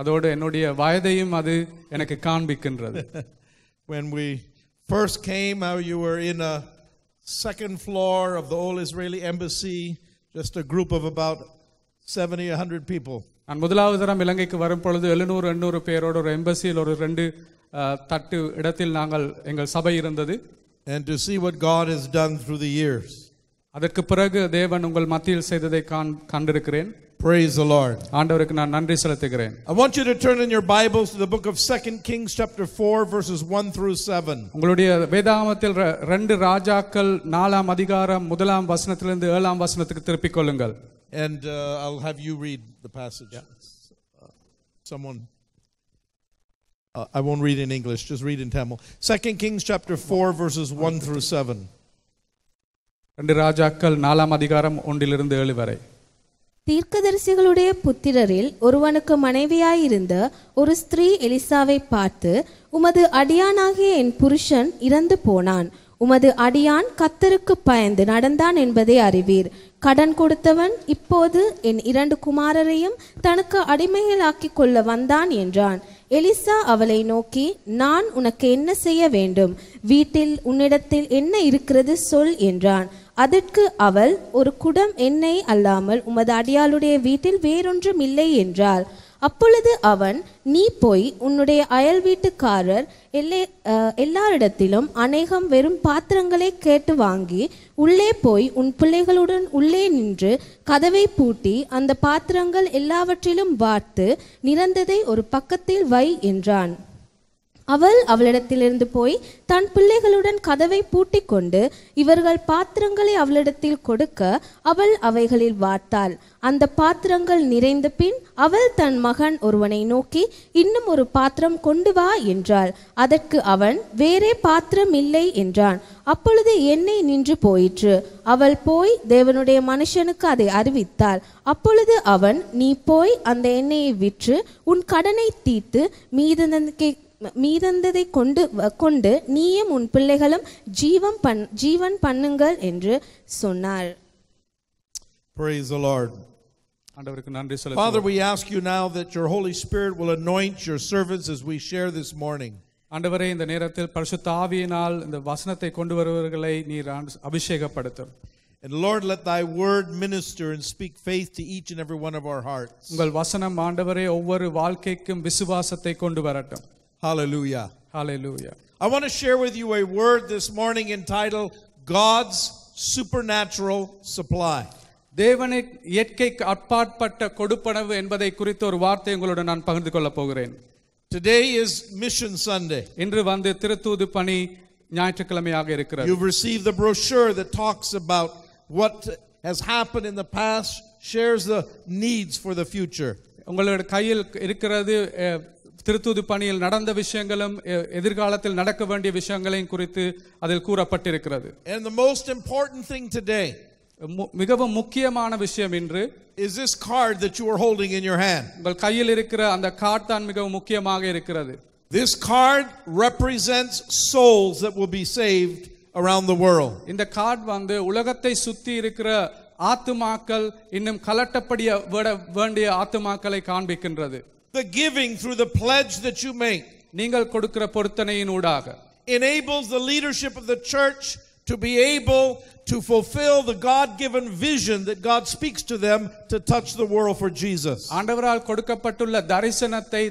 அதோடு என்னுடைய வயதையும் அது எனக்கு காண்பிக்கின்றது when we first came you were in a second floor of the old israeli embassy just a group of about 70 100 people நான் முதலாவது தரம் இலங்கைக்கு வரும் பொழுது எழுநூறு எண்ணூறு பேரோட ஒரு எம்பசியில் ஒரு ரெண்டு தட்டு இடத்தில் நாங்கள் எங்கள் சபை இருந்தது and to see what god has done through the years அதற்கு பிறகு தேவன் உங்கள் மத்தியில் செய்ததை கண்டிருக்கிறேன் Praise the Lord. ஆண்டவருக்கு நான் நன்றி செலுத்துகிறேன். I want you to turn in your Bibles to the book of Second Kings chapter 4 verses 1 through 7. உங்களுடைய வேதாகமத்தில் ரெண்டு ராஜாக்கள் நாலாம் அதிகாரம் முதலாம் வசனத்திலிருந்து ஏழாம் வசனத்துக்கு திருப்பிக் கொள்ளுங்கள். And uh, I'll have you read the passage. Yeah. Uh, someone uh, I won't read in English, just read in Tamil. 2 Kings chapter 4 verses 1 through 7. ரெண்டு ராஜாக்கள் நாலாம் அதிகாரம் ஒன்றிலிருந்து ஏழு வரை தீர்க்கதரிசிகளுடைய புத்திரரில் ஒருவனுக்கு மனைவியாயிருந்த ஒரு ஸ்திரீ எலிசாவை பார்த்து உமது அடியானாகிய என் புருஷன் இறந்து போனான் உமது அடியான் கத்தருக்கு பயந்து நடந்தான் என்பதை அறிவீர் கடன் கொடுத்தவன் இப்போது என் இரண்டு குமாரரையும் தனக்கு அடிமைகளாக்கி கொள்ள வந்தான் என்றான் எலிசா அவளை நோக்கி நான் உனக்கு என்ன செய்ய வேண்டும் வீட்டில் உன்னிடத்தில் என்ன இருக்கிறது சொல் என்றான் அதற்கு அவள் ஒரு குடம் எண்ணெய் அல்லாமல் உமது அடியாளுடைய வீட்டில் வேறொன்றும் இல்லை என்றாள் அப்பொழுது அவன் நீ போய் உன்னுடைய அயல் வீட்டுக்காரர் எல்லை எல்லாரிடத்திலும் அநேகம் வெறும் பாத்திரங்களை கேட்டு வாங்கி உள்ளே போய் உன் பிள்ளைகளுடன் உள்ளே நின்று கதவை பூட்டி அந்த பாத்திரங்கள் எல்லாவற்றிலும் வார்த்து நிறந்ததை ஒரு பக்கத்தில் வை என்றான் அவள் அவளிடத்திலிருந்து போய் தன் பிள்ளைகளுடன் கதவை பூட்டிக்கொண்டு கொண்டு இவர்கள் பாத்திரங்களை அவளிடத்தில் கொடுக்க அவள் அவைகளில் வார்த்தாள் அந்த பாத்திரங்கள் நிறைந்த பின் அவள் தன் மகன் ஒருவனை நோக்கி இன்னும் ஒரு பாத்திரம் கொண்டு வா என்றாள் அதற்கு அவன் வேறே பாத்திரம் இல்லை என்றான் அப்பொழுது எண்ணெய் நின்று போயிற்று அவள் போய் தேவனுடைய மனுஷனுக்கு அதை அறிவித்தாள் அப்பொழுது அவன் நீ போய் அந்த எண்ணெயை விற்று உன் கடனை தீர்த்து மீதனுக்கு மீதந்ததை கொண்டு கொண்டு நீயும் உன் பிள்ளைகளும் ஜீவம் பண் ஜீவன் பண்ணுங்கள் என்று சொன்னார் Praise the Lord. Father, we ask you now that your Holy Spirit will anoint your servants as we share this morning. ஆண்டவரே இந்த நேரத்தில் பரிசுத்த ஆவியினால் இந்த வசனத்தை கொண்டு வருவர்களை நீர் அபிஷேகப்படுத்தும் And Lord, let thy word minister and speak faith to each and every one of our hearts. Hallelujah. Hallelujah. I want to share with you a word this morning entitled God's Supernatural Supply. Today is Mission Sunday. இன்று வந்து திருத்தூது பணி ஞாயிறறுககிழமையாக இருக்கிறது. You've received the brochure that talks about what has happened in the past, shares the needs for the future. உங்களோட கையில் இருக்கிறது திருத்தூது பணியில் நடந்த விஷயங்களும் எதிர்காலத்தில் நடக்க வேண்டிய விஷயங்களையும் குறித்து அதில் கூறப்பட்டிருக்கிறது and the most important thing today மிகவும் முக்கியமான விஷயம் இன்று is this card that you are holding in your hand உங்கள் கையில் இருக்கிற அந்த கார்டு தான் மிகவும் முக்கியமாக இருக்கிறது this card represents souls that will be saved around the world இந்த கார்டு வந்து உலகத்தை சுத்தி இருக்கிற ஆத்துமாக்கள் இன்னும் கலட்டப்படிய வேண்டிய ஆத்துமாக்களை காண்பிக்கின்றது the giving through the pledge that you make நீங்கள் கொடுக்கிற பொருத்தனையின் enables the leadership of the church to be able to fulfill the God-given vision that God speaks to them to touch the world for Jesus. ஆண்டவரால் கொடுக்கப்பட்டுள்ள தரிசனத்தை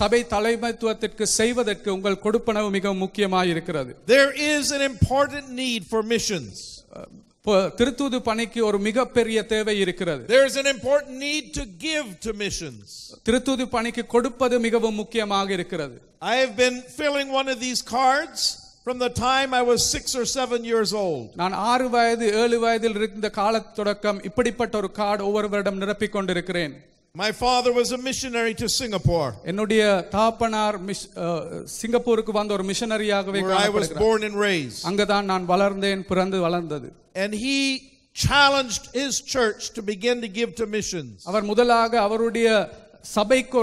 சபை தலைமைத்துவத்திற்கு செய்வதற்கு உங்கள் கொடுப்பனவு மிகவும் முக்கியமாக இருக்கிறது there is an important need for missions திருத்தூது பணிக்கு ஒரு மிகப்பெரிய தேவை இருக்கிறது there is an important need to give to missions திருத்தூது பணிக்கு கொடுப்பது மிகவும் முக்கியமாக இருக்கிறது i have been filling one of these cards from the time I was six or seven years old. நான் ஆறு வயது ஏழு வயதில் இருந்த கால தொடக்கம் இப்படிப்பட்ட ஒரு கார்டு ஒவ்வொரு வருடம் நிரப்பிக் கொண்டிருக்கிறேன் my father was a missionary to Singapore. என்னுடைய தாப்பனார் சிங்கப்பூருக்கு வந்த ஒரு மிஷனரியாகவே Where I was born and raised. அங்க தான் நான் வளர்ந்தேன் பிறந்து And he challenged his church to begin to give to missions. அவர் முதலாக அவருடைய சபைக்கு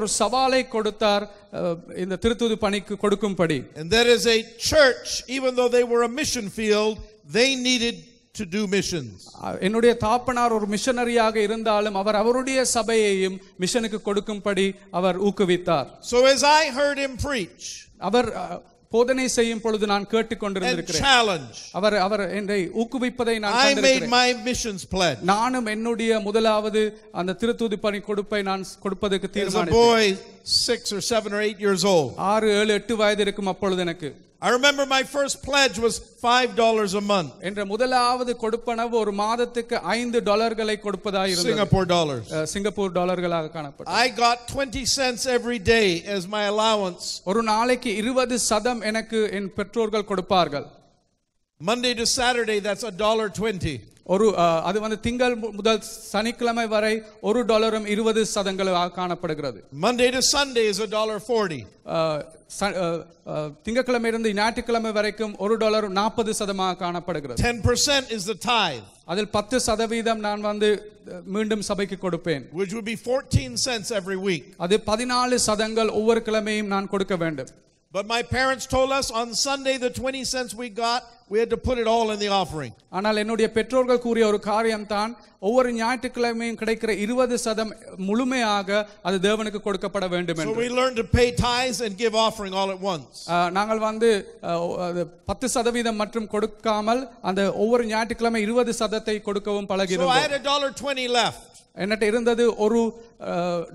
And there is a church even though they were a mission field they needed to do missions. என்னுடைய தாப்பனார் ஒரு மிஷனரியாக இருந்தாலும் அவர் அவருடைய சபையையும் மிஷனுக்கு கொடுக்கும்படி அவர் ஊக்குவித்தார். So as I heard him preach, அவர் போதனை செய்யும் பொழுது நான் கேட்டுக்கொண்டிருந்திருக்கிறேன் அவர் அவர் என்னை ஊக்குவிப்பதை நான் நானும் என்னுடைய முதலாவது அந்த திருத்தூதி பணி கொடுப்பை நான் கொடுப்பதற்கு தீர்மானித்தேன் ஆறு ஏழு எட்டு வயது இருக்கும் அப்பொழுது எனக்கு I remember my first pledge was $5 a month. galai Singapore dollars. Singapore dollar. I got 20 cents every day as my allowance. in Monday to Saturday that's a dollar 20 ஒரு அது வந்து திங்கள் முதல் சனிக்கிழமை வரை ஒரு டாலரும் இருபது சதங்களாக காணப்படுகிறது Monday to Sunday is a dollar 40 திங்கட்கிழமை இருந்து ஞாயிற்றுக்கிழமை வரைக்கும் ஒரு டாலர் நாற்பது சதமாக காணப்படுகிறது 10% is the tithe அதில் 10 சதவீதம் நான் வந்து மீண்டும் சபைக்கு கொடுப்பேன் which would be 14 cents every week அது 14 சதங்கள் ஒவ்வொரு கிழமையும் நான் கொடுக்க வேண்டும் But my parents told us on Sunday the 20 cents we got we had to put it all in the offering ஆனால் என்னுடைய பெற்றோர்கள் கூறிய ஒரு காரியம் தான் ஒவ்வொரு ஞாயிற்றுக்கிழமையும் கிடைக்கிற 20 சதம் முழுமையாக அது தேவனுக்கு கொடுக்கப்பட வேண்டும் என்று so we learned to pay tithes and give offering all at once நாங்கள் வந்து 10 சதவீதம் மற்றும் கொடுக்காமல் அந்த ஒவ்வொரு ஞாயிற்றுக்கிழமை 20 சதத்தை கொடுக்கவும் பழகினோம் so i had a dollar 20 left என்னட்ட இருந்தது ஒரு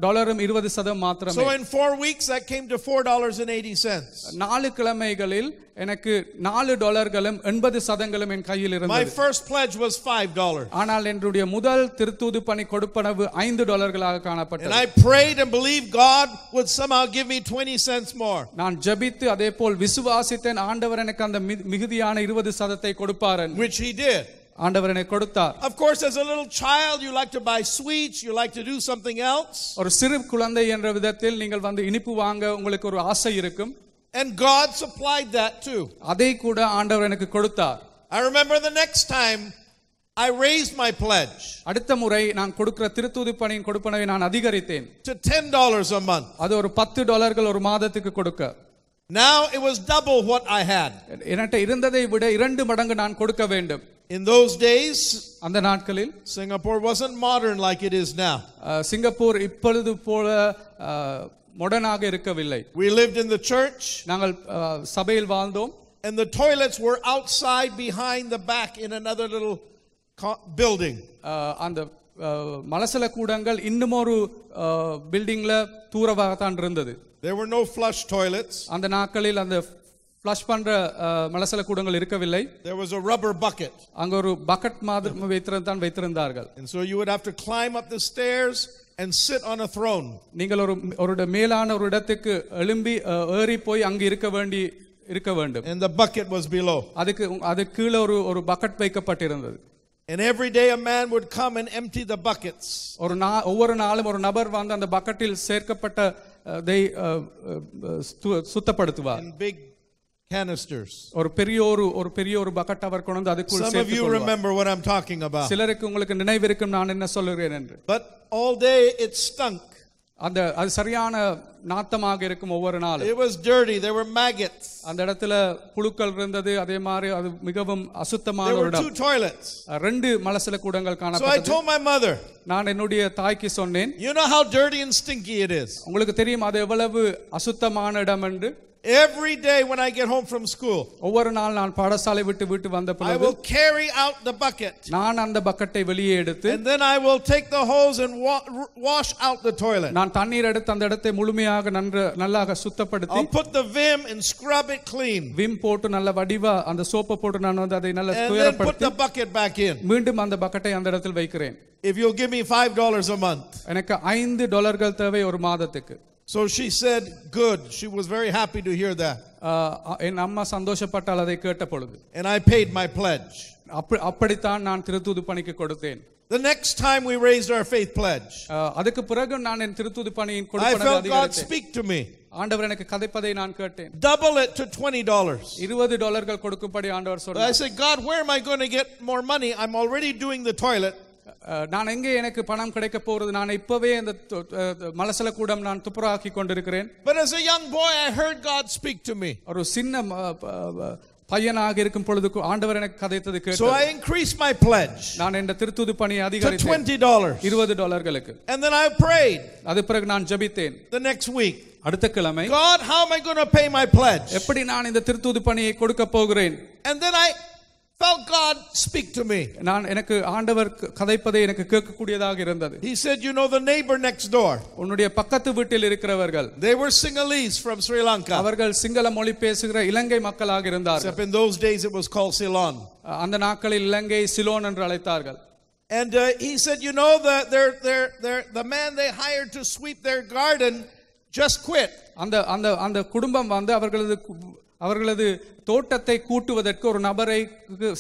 டாலரும் இருபது சதம் மாத்திரம் so in four weeks that came to four dollars and eighty cents நாலு கிழமைகளில் எனக்கு நாலு டாலர்களும் எண்பது சதங்களும் என் கையில் இருந்தது my first pledge was five dollars ஆனால் என்னுடைய முதல் திருத்தூது பணி கொடுப்பனவு ஐந்து டாலர்களாக காணப்பட்டது and i prayed and believed god would somehow give me twenty cents more நான் ஜெபித்து அதே போல் விசுவாசித்தேன் ஆண்டவர் எனக்கு அந்த மிகுதியான இருபது சதத்தை கொடுப்பார் which he did ஆண்டவர் எனக்கு கொடுத்தார் of course as a little child you like to buy sweets you like to do something else ஒரு சிறு குழந்தை என்ற விதத்தில் நீங்கள் வந்து இனிப்பு வாங்க உங்களுக்கு ஒரு ஆசை இருக்கும் and god supplied that too அதை கூட ஆண்டவர் எனக்கு கொடுத்தார் i remember the next time I raised my pledge. அடுத்த முறை நான் கொடுக்கிற திருத்தூதி பணியின் கொடுப்பனவை நான் அதிகரித்தேன். To 10 dollars a month. அது ஒரு 10 டாலர்கள் ஒரு மாதத்துக்கு கொடுக்க. Now it was double what I had. என்கிட்ட இருந்ததை விட இரண்டு மடங்கு நான் கொடுக்க வேண்டும். In those days, அந்த நாட்களில் Singapore wasn't modern like it is now. Uh, Singapore இப்பொழுது போல மாடர்னாக uh, இருக்கவில்லை. We lived in the church. நாங்கள் uh, சபையில் வாழ்ந்தோம். And the toilets were outside behind the back in another little building. அந்த மலசல கூடங்கள் இன்னும் ஒரு பில்டிங்ல தூரமாக தான் இருந்தது. There were no flush toilets. அந்த நாட்களில் அந்த ஃப்ளஷ் பண்ற மலசல கூடங்கள் இருக்கவில்லை there was a rubber bucket அங்க ஒரு பக்கெட் மாதிரி வைத்திருந்தான் வைத்திருந்தார்கள் and so you would have to climb up the stairs and sit on a throne நீங்கள் ஒரு ஒரு மேலான ஒரு இடத்துக்கு எழும்பி ஏறி போய் அங்க இருக்க வேண்டி இருக்க வேண்டும் and the bucket was below அதுக்கு அது கீழ ஒரு ஒரு பக்கெட் வைக்கப்பட்டிருந்தது And every day a man would come and empty the buckets. ஒரு நாள் ஒவ்வொரு நாளும் ஒரு நபர் வந்து அந்த பக்கெட்டில் சேர்க்கப்பட்ட they சுத்தப்படுத்துவார். And big canisters ஒரு பெரிய ஒரு ஒரு பெரிய ஒரு பக்கெட் அவர் கொண்டு வந்து அதுக்குள்ள some of you remember what i'm talking about சிலருக்கு உங்களுக்கு நினைவிருக்கும் நான் என்ன சொல்கிறேன் என்று but all day it stunk அந்த அது சரியான நாத்தமாக இருக்கும் ஒவ்வொரு நாளும் it was dirty there were maggots அந்த இடத்துல புழுக்கள் இருந்தது அதே மாதிரி அது மிகவும் அசுத்தமான ஒரு இடம் there ரெண்டு மலசல கூடங்கள் காணப்பட்டது so i told my mother நான் என்னுடைய தாய்க்கு சொன்னேன் you know how dirty and stinky it is உங்களுக்கு தெரியும் அது எவ்வளவு அசுத்தமான இடம் என்று Every day when I get home from school, ஒவ்வொரு நாள் நான் பாடசாலை விட்டு வீட்டு வந்த பிறகு I will carry out the bucket. and then I will take the hose and wa wash out the toilet. சுத்தப்படுத்தி I'll put the vim and scrub it clean. Vim போட்டு நல்ல வடிவா அந்த சோப்பை போட்டு put the bucket back in. If you'll give me $5 a month. எனக்கு 5 டாலர்கள் தேவை ஒரு மாதத்துக்கு so she said, good. She was very happy to hear that. Uh, uh, and I paid my pledge. The next time we raised our faith pledge. Uh, I felt God speak to me. double it to 20 dollars i said god where am i going to get more money i'm already doing the toilet நான் எங்கே எனக்கு பணம் கிடைக்க போறது நான் இப்பவே இந்த மலசல கூடம் நான் துப்புராக்கி கொண்டிருக்கிறேன் but as a young boy i heard god ஒரு சின்ன பையனாக இருக்கும் பொழுது ஆண்டவர் எனக்கு கதைத்தது கேட்டு so i increased my pledge நான் என்ற திருத்துது பணி அதிகரித்தேன் to 20 dollars 20 டாலர்களுக்கு and then i prayed அது பிறகு நான் ஜெபித்தேன் the next week அடுத்த கிழமை god how am i going to pay my pledge எப்படி நான் இந்த திருத்துது பணியை கொடுக்க போகிறேன் and then i God speak to me நான் எனக்கு ஆண்டவர் கதைப்பதை எனக்கு கேட்கக்கூடியதாக இருந்தது He said you know the neighbor next door உன்னுடைய பக்கத்து வீட்டில் இருக்கிறவர்கள் They were Sinhalese from Sri Lanka அவர்கள் சிங்கள மொழி பேசுகிற இலங்கை மக்களாக இருந்தார்கள் Except in those days it was called Ceylon அந்த நாட்களில் இலங்கை சிலோன் என்று அழைத்தார்கள் And uh, he said, you know, the, they're, the man they hired to sweep their garden just quit. தோட்டத்தை கூட்டுவதற்கு ஒரு நபரை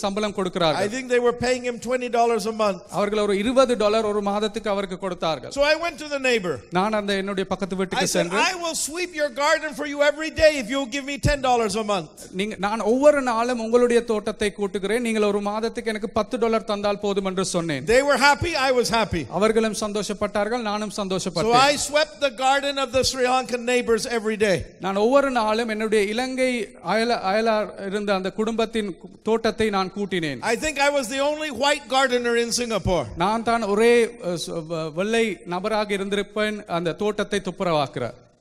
சம்பளம் கொடுக்கிறார் I think they were paying him 20 dollars a month அவர்கள் ஒரு 20 டாலர் ஒரு மாதத்துக்கு அவருக்கு கொடுத்தார்கள் So I went to the neighbor நான் அந்த என்னுடைய பக்கத்து வீட்டுக்கு சென்று I will sweep your garden for you every day if you give me 10 dollars a month நீங்க நான் ஒவ்வொரு நாளும் உங்களுடைய தோட்டத்தை கூட்டுகிறேன் நீங்கள் ஒரு மாதத்துக்கு எனக்கு 10 டாலர் தந்தால் போதும் என்று சொன்னேன் They were happy I was happy அவர்களும் சந்தோஷப்பட்டார்கள் நானும் சந்தோஷப்பட்டேன் So I swept the garden of the Sri Lankan neighbors every day நான் ஒவ்வொரு நாளும் என்னுடைய இலங்கை அயல அயல இருந்த அந்த குடும்பத்தின் தோட்டத்தை நான் கூட்டினேன் I think I was the only white gardener in Singapore நான் தான் ஒரே வெள்ளை நபராக இருந்திருப்பேன் அந்த தோட்டத்தை துப்புரவாக்குற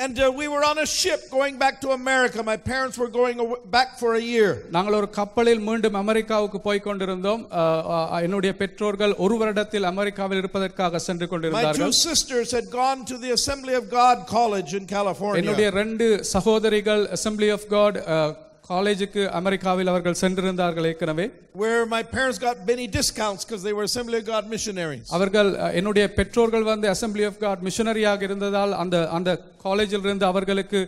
And uh, we were on a ship going back to America. My parents were going back for a year. நாங்கள் ஒரு கப்பலில் மீண்டும் அமெரிக்காவுக்கு போய் கொண்டிருந்தோம் என்னுடைய பெற்றோர்கள் ஒரு வருடத்தில் அமெரிக்காவில் இருப்பதற்காக சென்று கொண்டிருந்தார்கள். My two sisters had gone to the Assembly of God College in California. என்னுடைய ரெண்டு சகோதரிகள் Assembly of God காலேஜுக்கு அமெரிக்காவில் அவர்கள் சென்றிருந்தார்கள் ஏற்கனவே where my parents got many discounts because they were assembly of god missionaries அவர்கள் என்னுடைய பெற்றோர்கள் வந்து assembly of god missionary மிஷனரியாக இருந்ததால் அந்த அந்த காலேஜில் இருந்து அவர்களுக்கு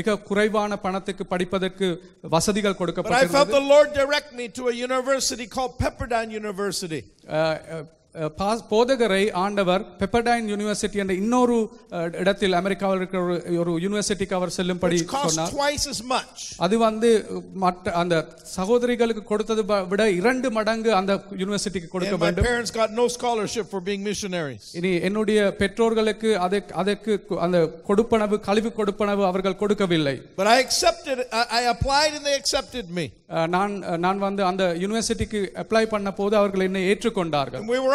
மிக குறைவான பணத்துக்கு படிப்பதற்கு வசதிகள் கொடுக்கப்பட்டது but i felt the lord direct me to a university called pepperdine university போதகரை ஆண்டவர் பெப்பர்டைன் யூனிவர்சிட்டி என்ற இன்னொரு இடத்தில் அமெரிக்காவில் இருக்கிற ஒரு யூனிவர்சிட்டிக்கு அவர் செல்லும்படி சொன்னார் அது வந்து மற்ற அந்த சகோதரிகளுக்கு கொடுத்தது விட இரண்டு மடங்கு அந்த யூனிவர்சிட்டிக்கு கொடுக்க வேண்டும் parents got no scholarship for being missionaries இனி என்னுடைய பெற்றோர்களுக்கு அதற்கு அதற்கு அந்த கொடுப்பனவு கழிவு கொடுப்பனவு அவர்கள் கொடுக்கவில்லை but i accepted i applied and they accepted me நான் நான் வந்து அந்த யூனிவர்சிட்டிக்கு அப்ளை பண்ண போது அவர்கள் என்னை ஏற்றுக்கொண்டார்கள் we were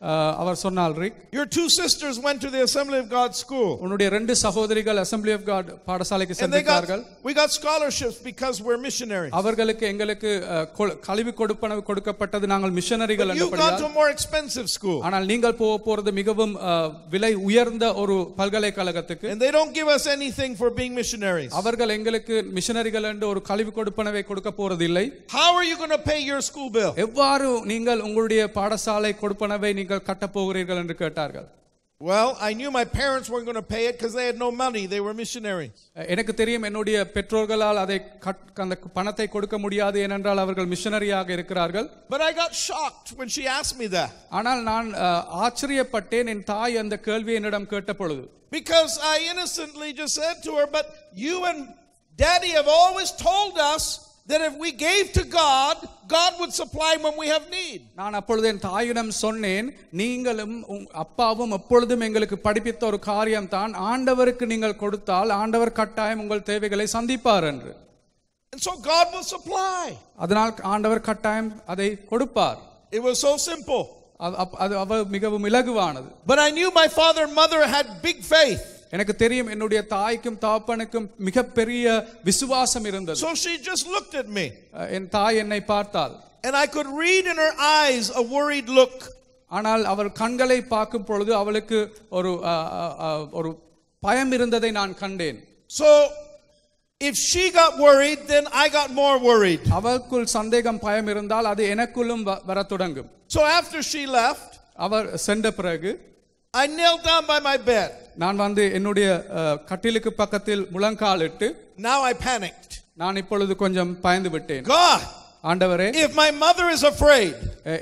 Uh, அவர் சொன்னால் Rick your two sisters went to the assembly of god school உன்னுடைய ரெண்டு சகோதரிகள் assembly of god பாடசாலைக்கு சென்றார்கள் we got scholarships because we're missionaries அவர்களுக்கு எங்களுக்கு uh, கல்வி கொடுப்பனவு கொடுக்கப்பட்டது நாங்கள் மிஷனரிகள் என்றபடியால் you got to more expensive school ஆனால் நீங்கள் போக போறது மிகவும் uh, விலை உயர்ந்த ஒரு பல்கலைக்கழகத்துக்கு and they don't give us anything for being missionaries அவர்கள் எங்களுக்கு மிஷனரிகள் என்று ஒரு கல்வி கொடுப்பனவை கொடுக்க போறது இல்லை how are you going to pay your school bill எவ்வாறு நீங்கள் உங்களுடைய பாடசாலை கொடுப்பனவை நீங்கள் கட்டப் போகிறீர்கள் என்று கேட்டார்கள் Well, I knew my parents weren't going to pay it because they had no money. They were missionaries. Eh, but I got shocked when she asked me that. Because I innocently just said to her, but you and daddy have always told us that if we gave to God, God would supply when we have need. And so God will supply. It was so simple. But I knew my father and mother had big faith. எனக்கு தெரியும் என்னுடைய தாய்க்கும் தாப்பனுக்கும் மிகப்பெரிய விசுவாசம் இருந்தது so she just looked at me என் தாய் என்னை பார்த்தாள் and i could read in her eyes a worried look ஆனால் அவர் கண்களை பார்க்கும் பொழுது அவளுக்கு ஒரு ஒரு பயம் இருந்ததை நான் கண்டேன் so if she got worried then i got more worried அவளுக்குள் சந்தேகம் பயம் இருந்தால் அது எனக்குள்ளும் வர தொடங்கும் so after she left அவர் சென்ற பிறகு i knelt down by my bed நான் வந்து என்னுடைய கட்டிலுக்கு பக்கத்தில் முழங்காலிட்டு now i panicked நான் இப்பொழுது கொஞ்சம் பயந்து விட்டேன் god ஆண்டவரே if my mother is afraid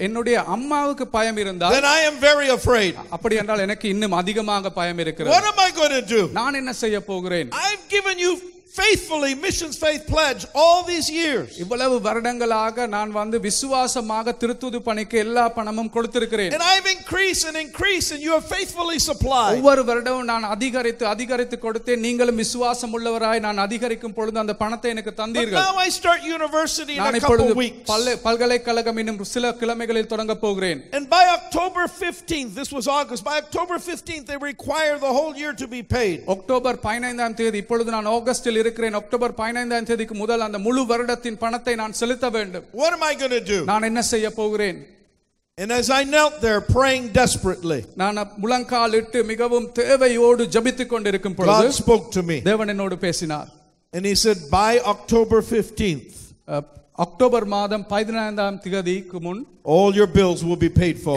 என்னுடைய அம்மாவுக்கு பயம் இருந்தால் then i am very afraid அப்படி என்றால் எனக்கு இன்னும் அதிகமாக பயம் இருக்கிறது what am i going to do நான் என்ன செய்ய போகிறேன் i've given you faithfully missions faith pledge all these years இவ்வளவு வருடங்களாக நான் வந்து விசுவாசமாக திருத்துது பணிக்கு எல்லா பணமும் கொடுத்திருக்கிறேன் and i've increased and increased and you have faithfully supplied ஒவ்வொரு வருடமும் நான் அதிகரித்து அதிகரித்து கொடுத்தேன் நீங்களும் விசுவாசம் உள்ளவராய் நான் அதிகரிக்கும் பொழுது அந்த பணத்தை எனக்கு தந்தீர்கள் now i start university in a couple of weeks பல்கலைக்கழகம் இன்னும் சில கிழமைகளில் தொடங்க போகிறேன் and by october 15th this was august by october 15th they require the whole year to be paid October 15ஆம் தேதி இப்பொழுது நான் ஆகஸ்டில் இருக்கிறேன் அக்டோபர் பதினைந்தாம் தேதிக்கு முதல் அந்த முழு வருடத்தின் பணத்தை நான் செலுத்த வேண்டும் நான் என்ன செய்ய போகிறேன் And as I knelt there praying desperately, God spoke to me. And He said, By October 15th, October Madam, October மாதம் பதினைந்தாம் தேதிக்கு முன் all your bills will be paid for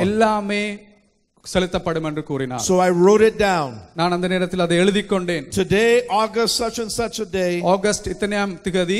செலுத்தப்படும் என்று கூறினார் so i wrote it down நான் அந்த நேரத்தில் அதை எழுதி கொண்டேன் today august such and such a day august இத்தனையாம் திகதி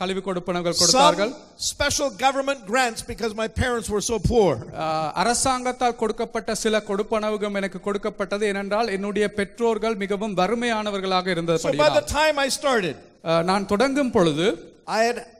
கல்வி கொடுப்பனங்கள் கொடுத்தார்கள் special government grants because my parents were so poor அரசாங்கத்தால் கொடுக்கப்பட்ட சில கொடுப்பனவுகள் எனக்கு கொடுக்கப்பட்டது ஏனென்றால் என்னுடைய பெற்றோர்கள் மிகவும் வறுமையானவர்களாக இருந்தது so by the time i started நான் தொடங்கும் பொழுது i had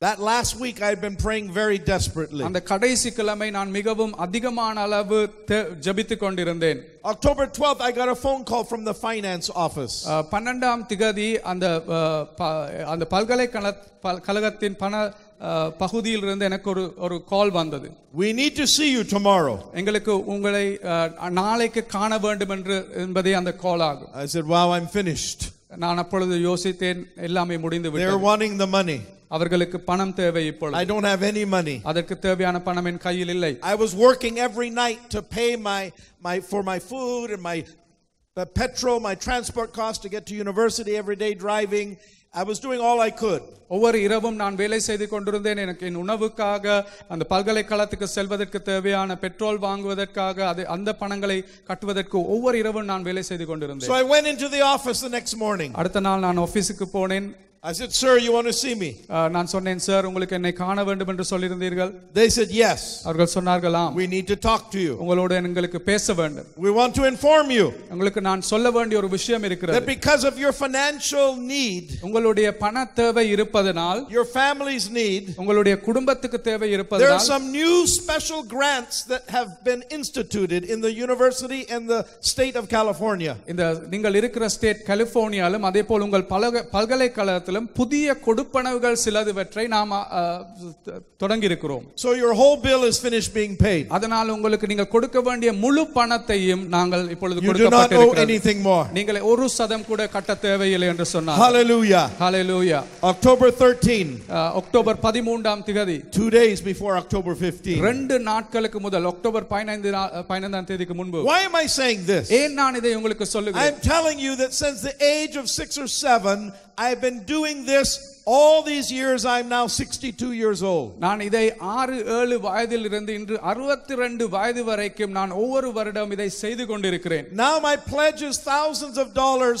That last week I had been praying very desperately. அந்த கடைசி கிழமை October 12th I got a phone call from the finance office. 12ஆம் எனக்கு ஒரு ஒரு கால் வந்தது we need to see you tomorrow எங்களுக்கு உங்களை நாளைக்கு காண வேண்டும் என்று என்பதே அந்த கால் ஆகும் i said wow i'm finished they are wanting the money. I do don't have any money. I was working every night to pay my, my for my food and my petrol, my transport costs to get to university every day driving. I was doing all I could. ஒவ்வொரு இரவும் நான் வேலை செய்து கொண்டிருந்தேன் எனக்கு என் உணவுக்காக அந்த பல்கலைக்கழகத்துக்கு செல்வதற்கு தேவையான பெட்ரோல் வாங்குவதற்காக அது அந்த பணங்களை கட்டுவதற்கு ஒவ்வொரு இரவும் நான் வேலை செய்து கொண்டிருந்தேன் So I went into the office the next morning. அடுத்த நாள் நான் ஆபீஸுக்கு போனேன் I said, sir, you want to see me? They said yes. We need to talk to you. We want to inform you. That because of your financial need your family's need there are some new special grants that have been instituted in the university and the state of California. புத்தகத்திலும் புதிய கொடுப்பனவுகள் சிலதுவற்றை நாம் தொடங்கி இருக்கிறோம் so your whole bill is finish being paid அதனால் உங்களுக்கு நீங்கள் கொடுக்க வேண்டிய முழு பணத்தையும் நாங்கள் இப்பொழுது கொடுக்கப்பட்டிருக்கிறோம் நீங்கள் ஒரு சதம் கூட கட்ட தேவையில்லை என்று சொன்னார் ஹalleluya ஹalleluya அக்டோபர் 13 அக்டோபர் 13 ஆம் திகதி 2 days before october 15 ரெண்டு நாட்களுக்கு முதல் அக்டோபர் 15 15 ஆம் தேதிக்கு முன்பு why am i saying this ஏன் நான் இதை உங்களுக்கு சொல்லுகிறேன் i am telling you that since the age of 6 or 7 I've been doing this all these years. I'm now 62 years old. நான் இதை ஆறு ஏழு வயதில் இன்று அறுபத்தி ரெண்டு வயது வரைக்கும் நான் ஒவ்வொரு வருடம் இதை செய்து கொண்டிருக்கிறேன். Now my pledge is thousands of dollars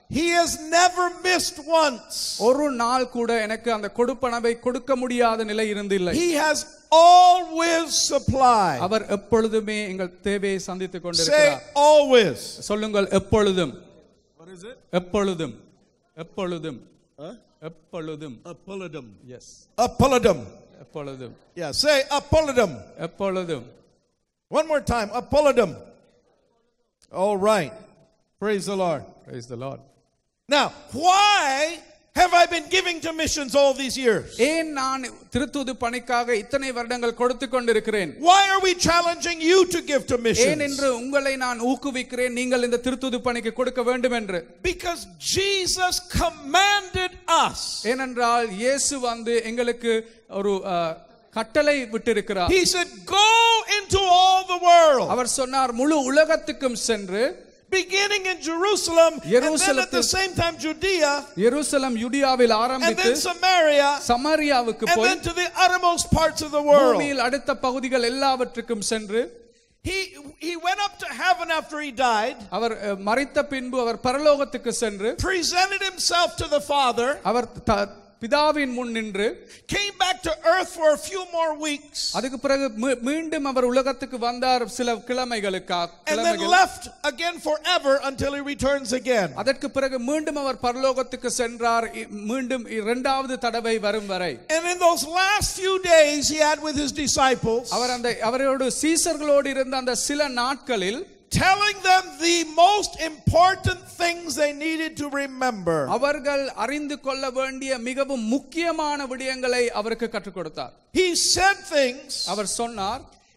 He has never missed once. ஒரு நாள் கூட எனக்கு அந்த கொடுப்பனவை கொடுக்க முடியாத நிலை இருந்தில்லை. He has always supplied. அவர் எப்பொழுதுமே எங்கள் தேவையை சந்தித்துக் கொண்டிருக்கிறார். Say always. சொல்லுங்கள் எப்பொழுதும். What is it? எப்பொழுதும். எப்பொழுதும். எப்பொழுதும். எப்பொழுதும். Yes. எப்பொழுதும். எப்பொழுதும். Yeah, say எப்பொழுதும். எப்பொழுதும். One more time. எப்பொழுதும். All right. Praise the Lord. Praise the Lord. Now, why have I been giving to missions all these years? Why are we challenging you to give to missions? Because Jesus commanded us. He said, "Go into all the world." beginning in Jerusalem and then at the same time Judea Jerusalem, யூடியாவில் and then Samaria and then to the uttermost parts of the world He, he went up to heaven after he died. presented himself to the Father. பிதாவின் முன் நின்று came back to earth for a few more weeks அதுக்கு பிறகு மீண்டும் அவர் உலகத்துக்கு வந்தார் சில கிழமைகளுக்காக and then left again forever until he returns again அதற்கு பிறகு மீண்டும் அவர் பரலோகத்துக்கு சென்றார் மீண்டும் இரண்டாவது தடவை வரும் வரை and in those last few days he had with his disciples அவர் அந்த அவரோடு சீசர்களோடு இருந்த அந்த சில நாட்களில் telling them the most important things they needed to remember அவர்கள் அறிந்து கொள்ள வேண்டிய மிகவும் முக்கியமான விடயங்களை அவருக்கு கற்றுக் கொடுத்தார் he said things அவர் சொன்னார்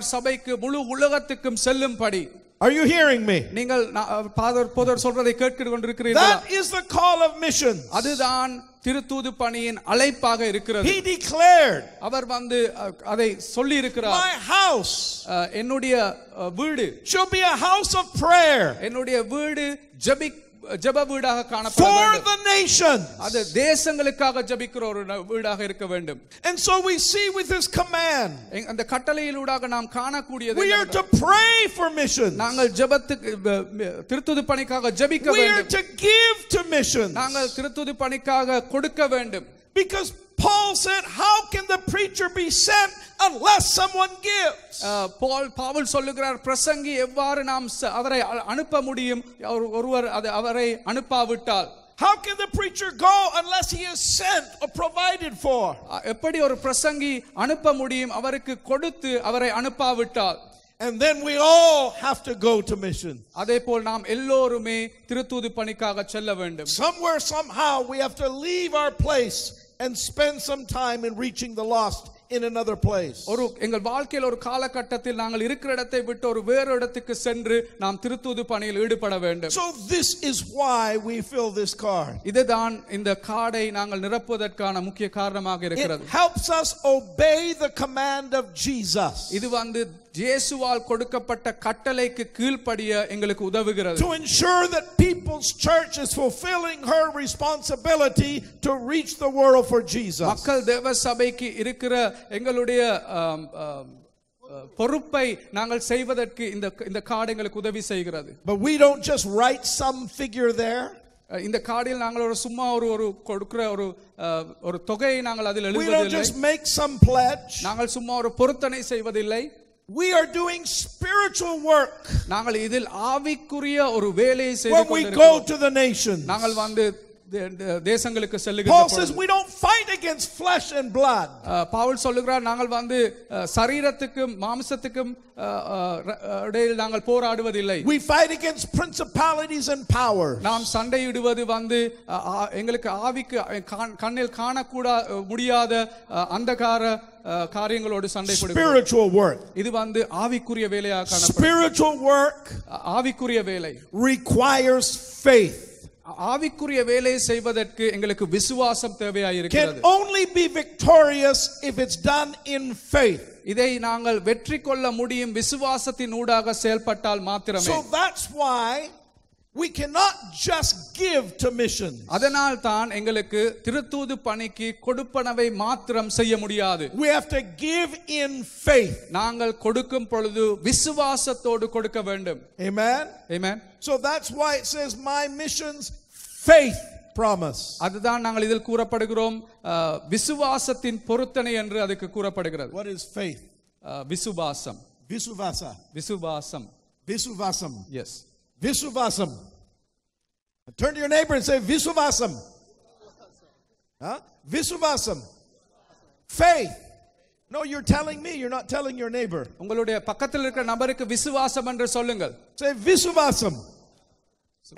பெற்றார் சபைக்கு முழு உலகத்துக்கும் செல்லும்படி Are you hearing me? நீங்கள் பாதர் போதர் சொல்றதை கேட்டு கொண்டிருக்கிறீர்களா? That is the call of missions. அதுதான் திருத்தூது பணியின் அழைப்பாக இருக்கிறது. He declared. அவர் வந்து அதை சொல்லி இருக்கிறார். My house. என்னுடைய வீடு. should be a house of prayer. என்னுடைய வீடு ஜெபிக்க ஜெப வீடாக காணப்பட வேண்டும் for the nations அது தேசங்களுக்காக ஜெபிக்கிற ஒரு வீடாக இருக்க வேண்டும் and so we see with this command அந்த கட்டளையிலூடாக நாம் காணக்கூடியது we are to pray for missions நாங்கள் ஜெபத்துக்கு திருத்துதி பணிக்காக ஜெபிக்க வேண்டும் we are to give to missions நாங்கள் திருத்துதி பணிக்காக கொடுக்க வேண்டும் because Paul said, how can the preacher be sent unless someone gives? Uh, Paul பாவல் சொல்லுகிறார் பிரசங்கி எவ்வாறு நாம் அவரை அனுப்ப முடியும் ஒருவர் அவரை அனுப்பாவிட்டால் How can the preacher go unless he is sent or provided for? எப்படி ஒரு பிரசங்கி அனுப்ப முடியும் அவருக்கு கொடுத்து அவரை அனுப்பாவிட்டால் and then we all have to go to mission. Somewhere somehow we have to leave our place and spend some time in reaching the lost in another place. ஒரு எங்கள் வாழ்க்கையில் ஒரு காலகட்டத்தில் நாங்கள் இருக்கிற இடத்தை விட்டு ஒரு வேறு இடத்துக்கு சென்று நாம் திருத்தூது பணியில் ஈடுபட வேண்டும். So this is why we fill this card. இதுதான் இந்த கார்டை நாங்கள் நிரப்புவதற்கான முக்கிய காரணமாக இருக்கிறது. It helps us obey the command of Jesus. இது வந்து இயேசுவால் கொடுக்கப்பட்ட கட்டளைக்கு கீழ்ப்படிய எங்களுக்கு உதவுகிறது to ensure that people's church is fulfilling her responsibility to reach the world for Jesus மக்கள் தேவ சபைக்கு இருக்கிற எங்களுடைய பொறுப்பை நாங்கள் செய்வதற்கு இந்த இந்த கார்டு எங்களுக்கு உதவி செய்கிறது but we don't just write some figure there இந்த கார்டில் நாங்கள் ஒரு சும்மா ஒரு ஒரு கொடுக்கிற ஒரு ஒரு தொகையை நாங்கள் அதில் எழுதுவதில்லை we don't just make some pledge நாங்கள் சும்மா ஒரு பொருத்தனை செய்வதில்லை we are doing spiritual work. When we go to the nations. தேசங்களுக்கு செல்லுகிற பவுல் சொல்லுகிறார் நாங்கள் வந்து சரீரத்துக்கும் மாம்சத்துக்கும் இடையில் நாங்கள் போராடுவதில்லை we fight against principalities and powers நாம் சண்டையிடுவது வந்து எங்களுக்கு ஆவிக்கு கண்ணில் காணக்கூட முடியாத அந்தகார காரியங்களோடு சண்டை spiritual work இது வந்து ஆவிக்குரிய வேலையாக காணப்படும் spiritual work ஆவிக்குரிய வேலை requires faith ஆவிக்குரிய வேலை செய்வதற்கு எங்களுக்கு விசுவாசம் தேவையாயிருக்கிறது can only be victorious இதை நாங்கள் வெற்றி கொள்ள முடியும் விசுவாசத்தின் ஊடாக செயல்பட்டால் மாத்திரமே so that's why we cannot just give to missions அதனால் தான் எங்களுக்கு திருத்தூது பணிக்கு கொடுப்பனவை மாத்திரம் செய்ய முடியாது we have to give in faith நாங்கள் கொடுக்கும் பொழுது விசுவாசத்தோடு கொடுக்க வேண்டும் amen amen so that's why it says my missions faith promise அதுதான் நாங்கள் இதில் கூறப்படுகிறோம் விசுவாசத்தின் பொருத்தனை என்று அதுக்கு கூறப்படுகிறது what is faith விசுவாசம் விசுவாசா விசுவாசம் விசுவாசம் yes விசுவாசம் turn to your neighbor and say விசுவாசம் huh? விசுவாசம் faith No, you're telling me, you're not telling your neighbor. உங்களுடைய பக்கத்தில் இருக்கிற நபருக்கு விசுவாசம் என்று சொல்லுங்கள். Say விசுவாசம்.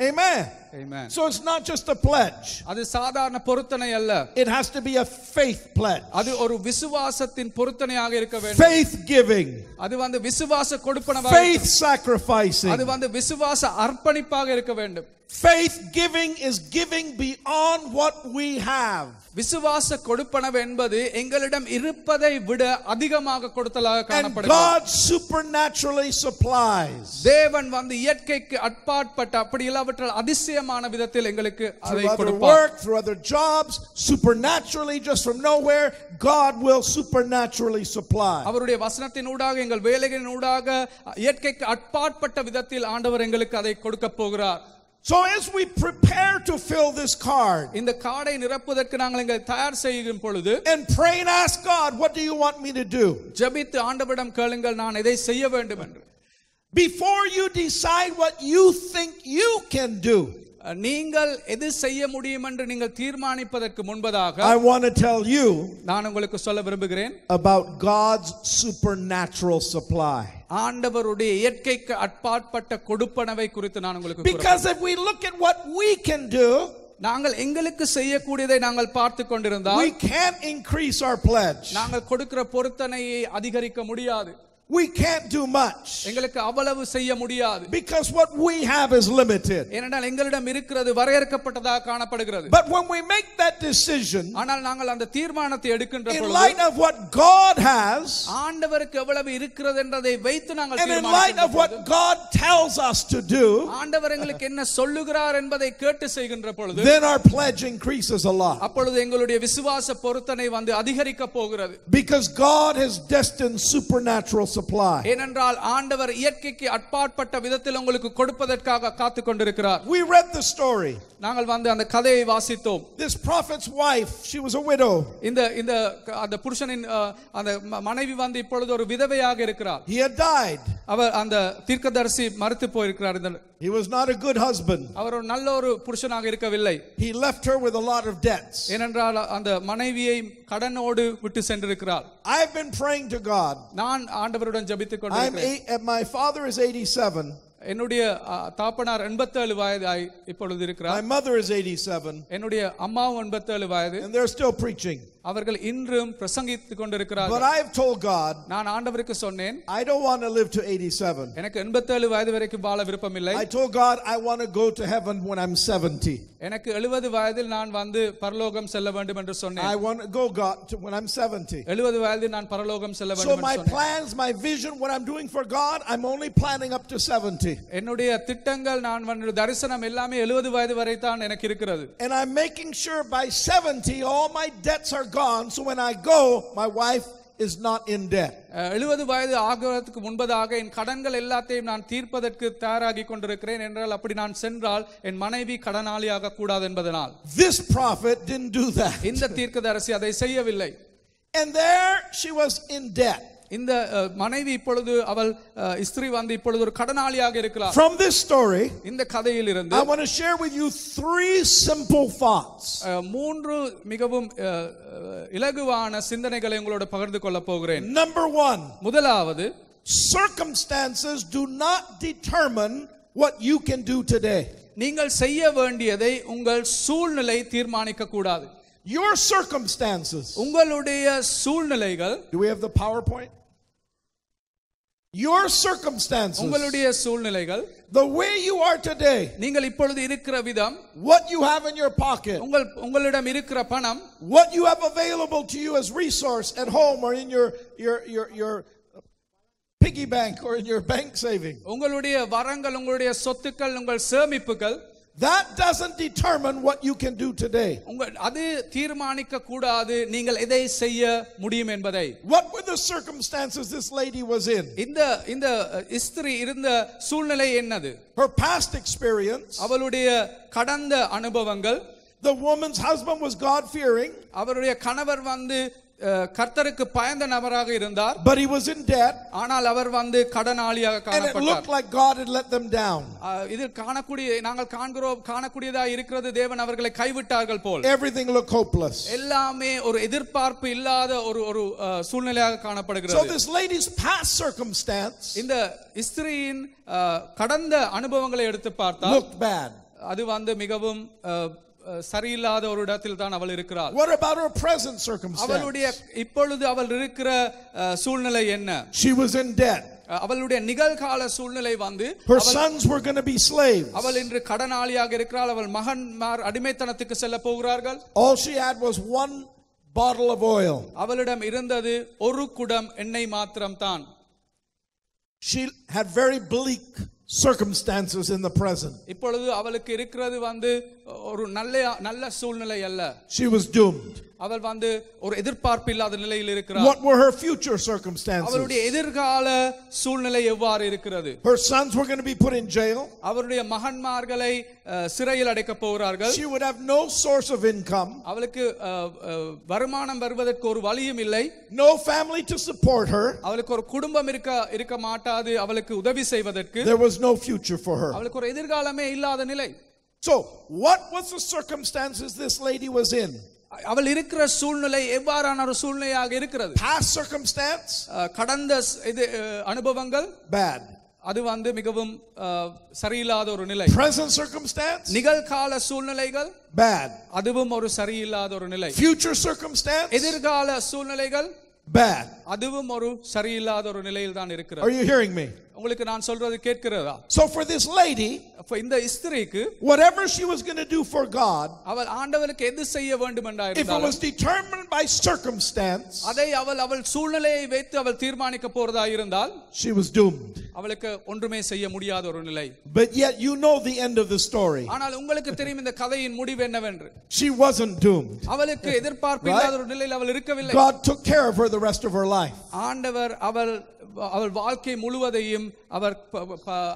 Amen. Amen. So it's not just a pledge. It has to be a faith pledge. Faith giving. Faith sacrificing. Faith giving is giving beyond what we have. விசுவாச கொடுப்பனவு என்பது எங்களிடம் இருப்பதை விட அதிகமாக கொடுத்தலாக காணப்படுகிறது தேவன் வந்து இயற்கைக்கு அட்பாட்பட்ட அப்படி இல்லாவற்றால் அதிசய அதிசயமான விதத்தில் எங்களுக்கு அதை கொடுப்பார் work through other jobs supernaturally just from nowhere God will supernaturally supply அவருடைய வசனத்தின் ஊடாக எங்கள் வேலைகளின் ஊடாக இயற்கைக்கு அட்பாற்பட்ட விதத்தில் ஆண்டவர் எங்களுக்கு அதை கொடுக்க போகிறார் So as we prepare to fill this card, the card, நிரப்புவதற்கு நாங்கள் எங்களை தயார் செய்யும் பொழுது and pray and ask God, what do you want me to do? ஜெபித்து ஆண்டவரிடம் கேளுங்கள் நான் இதை செய்ய வேண்டும் என்று. Before you decide what you think you can do. நீங்கள் எது செய்ய முடியும் என்று நீங்கள் தீர்மானிப்பதற்கு முன்பதாக I want to tell you நான் உங்களுக்கு சொல்ல விரும்புகிறேன் about God's supernatural supply ஆண்டவருடைய இயற்கைக்கு அட்பாட்பட்ட கொடுப்பனவை குறித்து நான் உங்களுக்கு Because if we look at what we can do நாங்கள் எங்களுக்கு செய்யக்கூடியதை நாங்கள் பார்த்து கொண்டிருந்தால் we can't increase our pledge நாங்கள் கொடுக்கிற பொருத்தனையை அதிகரிக்க முடியாது we can't do much because what we have is limited but when we make that decision in light of what god has and in light of what god tells us to do then our pledge increases a lot because god has destined supernatural support supply. ஏனென்றால் ஆண்டவர் இயற்கைக்கு அட்பாற்பட்ட விதத்தில் உங்களுக்கு கொடுப்பதற்காக காத்து கொண்டிருக்கிறார். We read the story. நாங்கள் வந்து அந்த கதையை வாசித்தோம். This prophet's wife, she was a widow. இந்த இந்த அந்த புருஷனின் அந்த மனைவி வந்து இப்பொழுது ஒரு விதவையாக இருக்கிறார். He had died. அவர் அந்த தீர்க்கதரிசி மரித்து போயிருக்கிறார் இந்த He was not a good husband. He left her with a lot of debts. the I've been praying to God. I'm my father is 87. என்னுடைய தாப்பனார் எண்பத்தேழு வயது இப்பொழுது இருக்கிறார் என்னுடைய அம்மாவும் எண்பத்தேழு வயது அவர்கள் இன்றும் பிரசங்கித்துக் கொண்டிருக்கிறார்கள் but i have told god i don't want to live to 87 எனக்கு வயது வரைக்கும் வாழ விருப்பம் இல்லை i told god i want to go to heaven when i'm 70 எனக்கு வயதில் நான் வந்து பரலோகம் செல்ல வேண்டும் என்று சொன்னேன் i want to go god when i'm 70 வயதில் நான் பரலோகம் செல்ல வேண்டும் so my plans my vision what i'm doing for god i'm only planning up to 70 என்னுடைய திட்டங்கள் நான் தரிசனம் எல்லாமே வயது வரை தான் எனக்கு இருக்கிறது and i'm making sure by 70 all my debts are gone, so when I go, my wife is not in debt. Uh, this prophet didn't do that and there she was in debt இந்த மனைவி இப்பொழுது அவள் ஸ்திரி வந்து இப்பொழுது ஒரு கடனாளியாக இருக்கிறார் from this story இந்த கதையில் இருந்து i want to share with you three simple thoughts மூன்று மிகவும் இலகுவான சிந்தனைகளை உங்களோட பகிர்ந்து கொள்ள போகிறேன் number 1 முதலாவது circumstances do not determine what you can do today நீங்கள் செய்ய வேண்டியதை உங்கள் சூழ்நிலை தீர்மானிக்க கூடாது Your circumstances. உங்களுடைய சூழ்நிலைகள். Do we have the PowerPoint? your circumstances the way you are today what you have in your pocket what you have available to you as resource at home or in your your your your piggy bank or in your bank saving that doesn't determine what you can do today. What were the circumstances this lady was in? இந்த இந்த ஸ்திரீ இருந்த சூழ்நிலை என்னது? Her past experience. அவளுடைய கடந்த அனுபவங்கள். The woman's husband was God fearing. அவருடைய கணவர் கர்த்தருக்கு பயந்த நபராக இருந்தார் but he was in debt ஆனால் அவர் வந்து கடனாளியாக காணப்பட்டார் and it looked like god had let them down இது காணக்கூடிய நாங்கள் காண்கிறோம் காணக்கூடியதா இருக்கிறது தேவன் அவர்களை கைவிட்டார்கள் போல் everything looked hopeless எல்லாமே ஒரு எதிர்பார்ப்பு இல்லாத ஒரு ஒரு சூழ்நிலையாக காணப்படுகிறது so this lady's past circumstance இந்த ஸ்திரியின் கடந்த அனுபவங்களை எடுத்து பார்த்தால் looked bad அது வந்து மிகவும் சரியில்லாத ஒரு இடத்தில் தான் அவள் இருக்கிறாள் what about her present circumstance அவளுடைய இப்பொழுது அவள் இருக்கிற சூழ்நிலை என்ன she was in debt அவளுடைய நிகழ்கால சூழ்நிலை வந்து her sons were going to be slaves அவள் இன்று கடனாளியாக இருக்கிறாள் அவள் மகன்மார் அடிமைத்தனத்துக்கு செல்ல போகிறார்கள் all she had was one bottle of oil அவளிடம் இருந்தது ஒரு குடம் எண்ணெய் மாத்திரம் தான் she had very bleak circumstances in the present. She was doomed. அவள் வந்து ஒரு எதிர்பார்ப்பு இல்லாத நிலையில் இருக்கிறார் what were her future circumstances அவருடைய எதிர்கால சூழ்நிலை எவ்வாறு இருக்கிறது her sons were going to be put in jail அவருடைய மகன்மார்களை சிறையில் அடைக்க போகிறார்கள் no அவளுக்கு வருமானம் வருவதற்கு ஒரு வழியும் இல்லை no family to support her அவளுக்கு ஒரு குடும்பம் இருக்க இருக்க மாட்டாது அவளுக்கு உதவி செய்வதற்கு there was no future for her அவளுக்கு ஒரு எதிர்காலமே இல்லாத நிலை so what was the circumstances this lady was in அவள் இருக்கிற சூழ்நிலை எவ்வாறான ஒரு சூழ்நிலையாக இருக்கிறது past circumstance கடந்த இது அனுபவங்கள் பேட் அது வந்து மிகவும் சரியில்லாத ஒரு நிலை present circumstance நிகழ்கால சூழ்நிலைகள் பேட் அதுவும் ஒரு சரியில்லாத ஒரு நிலை future circumstance எதிர்கால சூழ்நிலைகள் பேட் அதுவும் ஒரு சரியில்லாத ஒரு நிலையில் தான் இருக்கிறது are you உங்களுக்கு நான் சொல்றது கேட்கிறதா so for this lady அப்ப இந்த ஸ்திரீக்கு whatever she was going to do for god அவள் ஆண்டவருக்கு எது செய்ய வேண்டும் என்றால் if it was determined by circumstance அதை அவள் அவள் சூழ்நிலையை வைத்து அவள் தீர்மானிக்க போறதா இருந்தால் she was doomed அவளுக்கு ஒன்றுமே செய்ய முடியாத ஒரு நிலை but yet you know the end of the story ஆனால் உங்களுக்கு தெரியும் இந்த கதையின் முடிவு என்னவென்று she wasn't doomed அவளுக்கு எதிர்பார்ப்பு இல்லாத ஒரு நிலையில் அவள் இருக்கவில்லை god took care of her the rest of her life ஆண்டவர் அவள் அவர் வாழ்க்கை முழுவதையும் அவர்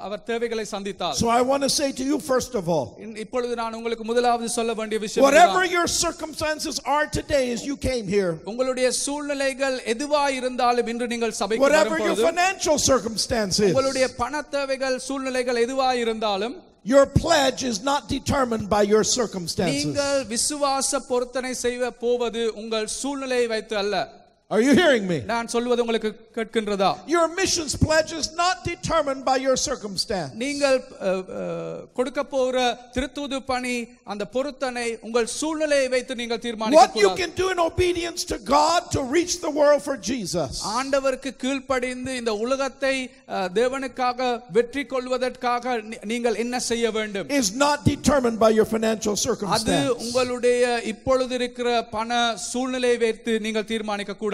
அவர் தேவைகளை சந்தித்தார் so i want to say to you first of all இப்பொழுது நான் உங்களுக்கு முதலாவது சொல்ல வேண்டிய விஷயம் whatever your circumstances are today as you came here உங்களுடைய சூழ்நிலைகள் எதுவா இருந்தாலும் இன்று நீங்கள் சபைக்கு வரும்போது whatever your financial circumstances உங்களுடைய பண தேவைகள் சூழ்நிலைகள் எதுவா இருந்தாலும் Your pledge is not determined by your circumstances. நீங்கள் விசுவாச பொருத்தனை செய்ய போவது உங்கள் சூழ்நிலையை வைத்து அல்ல Are you hearing me? Your missions pledge is not determined by your circumstance. What you can do in obedience to God to reach the world for Jesus. Is not determined by your financial circumstance.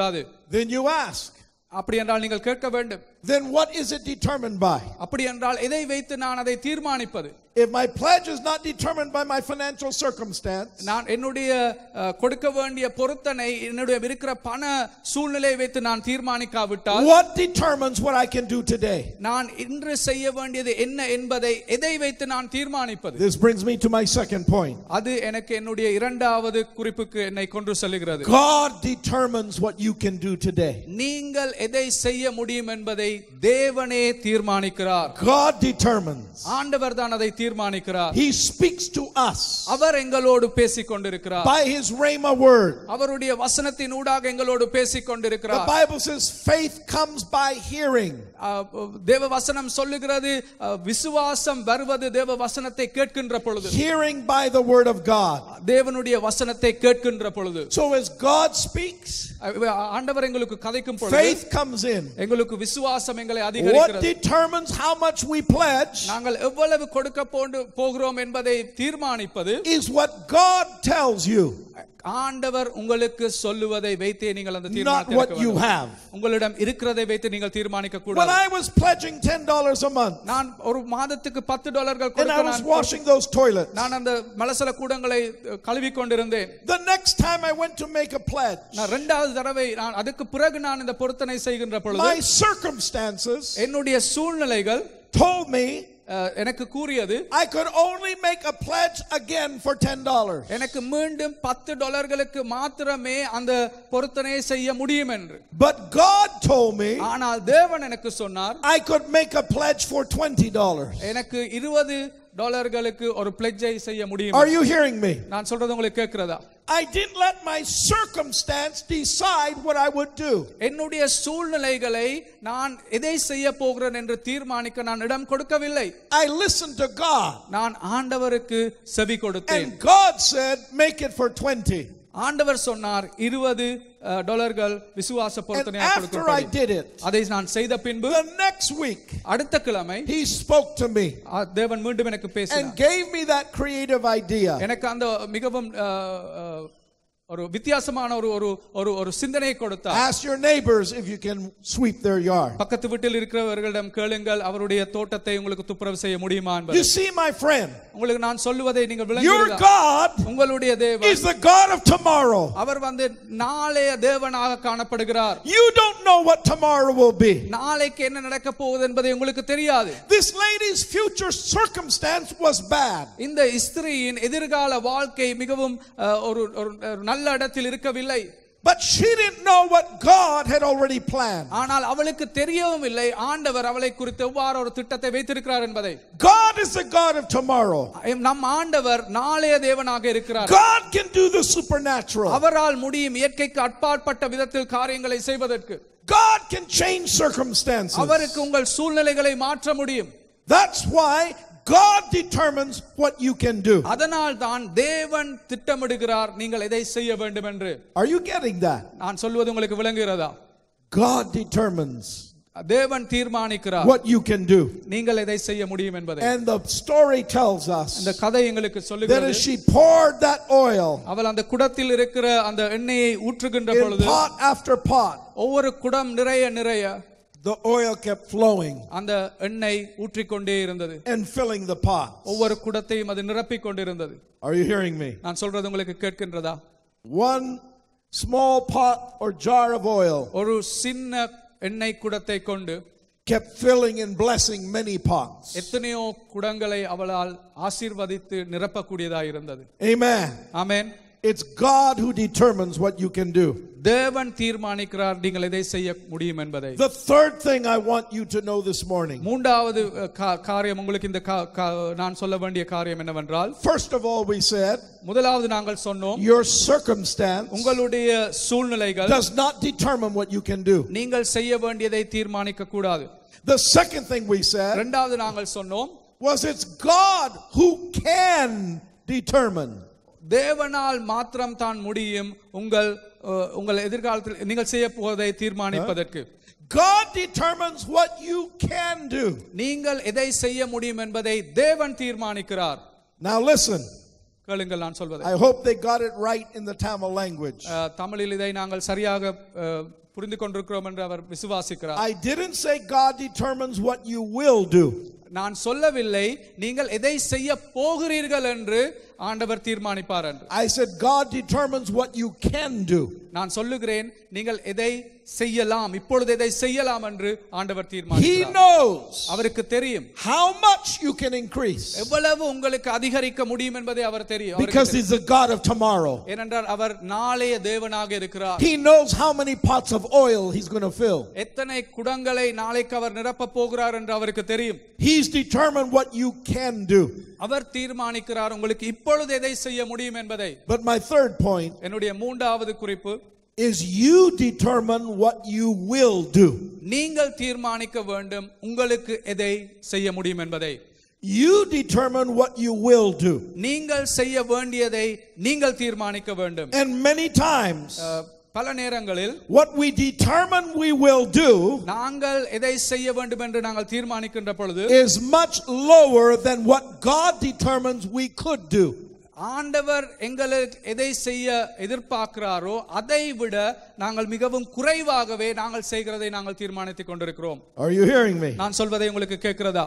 கூடாது then you ask அப்படி என்றால் நீங்கள் கேட்க வேண்டும் then what is it determined by? If my pledge is not determined by my financial circumstance, what determines what I can do today? This brings me to my second point. God determines what you can do today. தேவனே தீர்மானிக்கிறார் God determines ஆண்டவர் தான் அதை தீர்மானிக்கிறார் He speaks to us அவர் எங்களோடு பேசிக் கொண்டிருக்கிறார் by his rhema word அவருடைய வசனத்தின் ஊடாக எங்களோடு பேசிக் கொண்டிருக்கிறார் The Bible says faith comes by hearing தேவ வசனம் சொல்லுகிறது விசுவாசம் வருவது தேவ வசனத்தை கேட்கின்ற பொழுது hearing by the word of god தேவனுடைய வசனத்தை கேட்கின்ற பொழுது so as god speaks ஆண்டவர் எங்களுக்கு கதைக்கும் பொழுது faith comes in எங்களுக்கு விசுவாசம் எங்களை அதிகரிக்கிறது what determines how much we pledge நாங்கள் எவ்வளவு கொடுக்க போகிறோம் என்பதை தீர்மானிப்பது is what god tells you ஆண்டவர் உங்களுக்கு சொல்லுவதை வைத்து நீங்கள் அந்த தீர்மானத்தை உங்களிடம் இருக்கிறதை வைத்து நீங்கள் தீர்மானிக்க கூடாது நான் ஒரு மாதத்துக்கு டாலர்கள் நான் அந்த மலசல கூடங்களை கழுவி கொண்டிருந்தேன் நான் தடவை நான் அதுக்கு பிறகு நான் இந்த பொருத்தனை செய்கின்ற பொழுது என்னுடைய சூழ்நிலைகள் told me Uh, எனக்கு கூறியது I could only make a pledge again for 10 dollars எனக்கு மீண்டும் 10 டாலர்களுக்கு மாத்திரமே அந்த பொருத்தனை செய்ய முடியும் என்று but God told me ஆனால் தேவன் எனக்கு சொன்னார் I could make a pledge for 20 dollars எனக்கு 20 டாலர்களுக்கு ஒரு பிளெட்ஜை செய்ய முடியும் Are you hearing me? நான் சொல்றது உங்களுக்கு கேக்குறதா I didn't let my circumstance decide what I would do. என்னுடைய சூழ்நிலைகளை நான் எதை செய்ய போகிறேன் என்று தீர்மானிக்க நான் இடம் கொடுக்கவில்லை. I listened to God. நான் ஆண்டவருக்கு செவி கொடுத்தேன். And God said make it for 20. ஆண்டவர் சொன்னார் இருபது டாலர்கள் விசுவாச பொருத்தனையாக கொடுக்கப்பட்டது அதை நான் செய்த பின்பு நெக்ஸ்ட் வீக் அடுத்த கிழமை he spoke to me தேவன் மீண்டும் எனக்கு பேசினார் and gave me that creative idea எனக்கு அந்த மிகவும் ஒரு வித்தியாசமான ஒரு ஒரு ஒரு ஒரு சிந்தனையை கொடுத்தார் ask your neighbors if you can sweep their yard பக்கத்து வீட்டில் இருக்கிறவர்களிடம் கேளுங்கள் அவருடைய தோட்டத்தை உங்களுக்கு துப்புரவு செய்ய முடியுமா என்பது you see my friend உங்களுக்கு நான் சொல்லுவதை நீங்கள் விளங்குகிறதா your god உங்களுடைய தேவன் is the god of tomorrow அவர் வந்து நாளைய தேவனாக காணப்படுகிறார் you don't know what tomorrow will be நாளைக்கு என்ன நடக்க போகுது என்பதை உங்களுக்கு தெரியாது this lady's future circumstance was bad இந்த ஸ்திரியின் எதிர்கால வாழ்க்கை மிகவும் ஒரு நல்ல But she didn't know what God had already planned. God is the God of tomorrow. God can do the supernatural. God can change circumstances. That's why God determines what you can do. அதனால் தான் தேவன் திட்டமிடுகிறார் நீங்கள் எதை செய்ய வேண்டும் என்று. Are you getting that? நான் சொல்வது உங்களுக்கு விளங்குகிறதா? God determines தேவன் தீர்மானிக்கிறார் what you can do நீங்கள் எதை செய்ய முடியும் என்பதை and the story tells us அந்த கதை எங்களுக்கு சொல்லுகிறது that she poured that oil அவள் அந்த குடத்தில் இருக்கிற அந்த எண்ணெயை ஊற்றுகின்ற பொழுது pot after pot ஒவ்வொரு குடம் நிறைய நிறைய the oil kept flowing. And filling the pot. Are you hearing me? One small pot or jar of oil. or சின்ன எண்ணெய் குடத்தை kept filling and blessing many pots. Amen. Amen. It's God who determines what you can do. தேவன் தீர்மானிக்கிறார் நீங்கள் எதை செய்ய முடியும் என்பதை the third thing i want you to know this morning மூன்றாவது காரியம் உங்களுக்கு இந்த நான் சொல்ல வேண்டிய காரியம் என்னவென்றால் first of all we said முதலாவது நாங்கள் சொன்னோம் your circumstance உங்களுடைய சூழ்நிலைகள் does not determine what you can do நீங்கள் செய்ய வேண்டியதை தீர்மானிக்க கூடாது the second thing we said இரண்டாவது நாங்கள் சொன்னோம் was it's god who can determine தேவனால் மாத்திரம் தான் முடியும் உங்கள் உங்கள் எதிர்காலத்தில் நீங்கள் செய்ய போவதை தீர்மானிப்பதற்கு God determines what you can do. நீங்கள் எதை செய்ய முடியும் என்பதை தேவன் தீர்மானிக்கிறார். Now listen. கேளுங்கள் நான் சொல்வதை. I hope they got it right in the Tamil language. தமிழில் இதை நாங்கள் சரியாக புரிந்து கொண்டிருக்கிறோம் என்று அவர் விசுவாசிக்கிறார். I didn't say God determines what you will do. நான் சொல்லவில்லை நீங்கள் எதை செய்ய போகிறீர்கள் என்று ஆண்டவர் தீர்மானிப்பார் என்று I said God determines what you can do நான் சொல்லுகிறேன் நீங்கள் எதை செய்யலாம் இப்பொழுது எதை செய்யலாம் என்று ஆண்டவர் தீர்மானிக்கிறார் he நோஸ் அவருக்கு தெரியும் how much you can increase எவ்வளவு உங்களுக்கு அதிகரிக்க முடியும் என்பதை அவர் தெரியும் because he is a god of tomorrow ஏனென்றால் அவர் நாளைய தேவனாக இருக்கிறார் he knows how many pots of oil he's going to fill எத்தனை குடங்களை நாளைக்கு அவர் நிரப்ப போகிறார் என்று அவருக்கு தெரியும் he He's determined what you can do. அவர் தீர்மானிக்கிறார் உங்களுக்கு இப்பொழுது எதை செய்ய முடியும் என்பதை. But my third point என்னுடைய மூன்றாவது குறிப்பு is you determine what you will do. நீங்கள் தீர்மானிக்க வேண்டும் உங்களுக்கு எதை செய்ய முடியும் என்பதை. You determine what you will do. நீங்கள் செய்ய வேண்டியதை நீங்கள் தீர்மானிக்க வேண்டும். And many times uh, பல நேரங்களில் what we determine we will do நாங்கள் எதை செய்ய வேண்டும் என்று நாங்கள் தீர்மானிக்கின்ற பொழுது is much lower than what God determines we could do ஆண்டவர் எங்களுக்கு எதை செய்ய எதிர்பார்க்கிறாரோ அதை விட நாங்கள் மிகவும் குறைவாகவே நாங்கள் செய்கிறதை நாங்கள் தீர்மானித்துக் கொண்டிருக்கிறோம் are you hearing me நான் சொல்வதை உங்களுக்கு கேட்கிறதா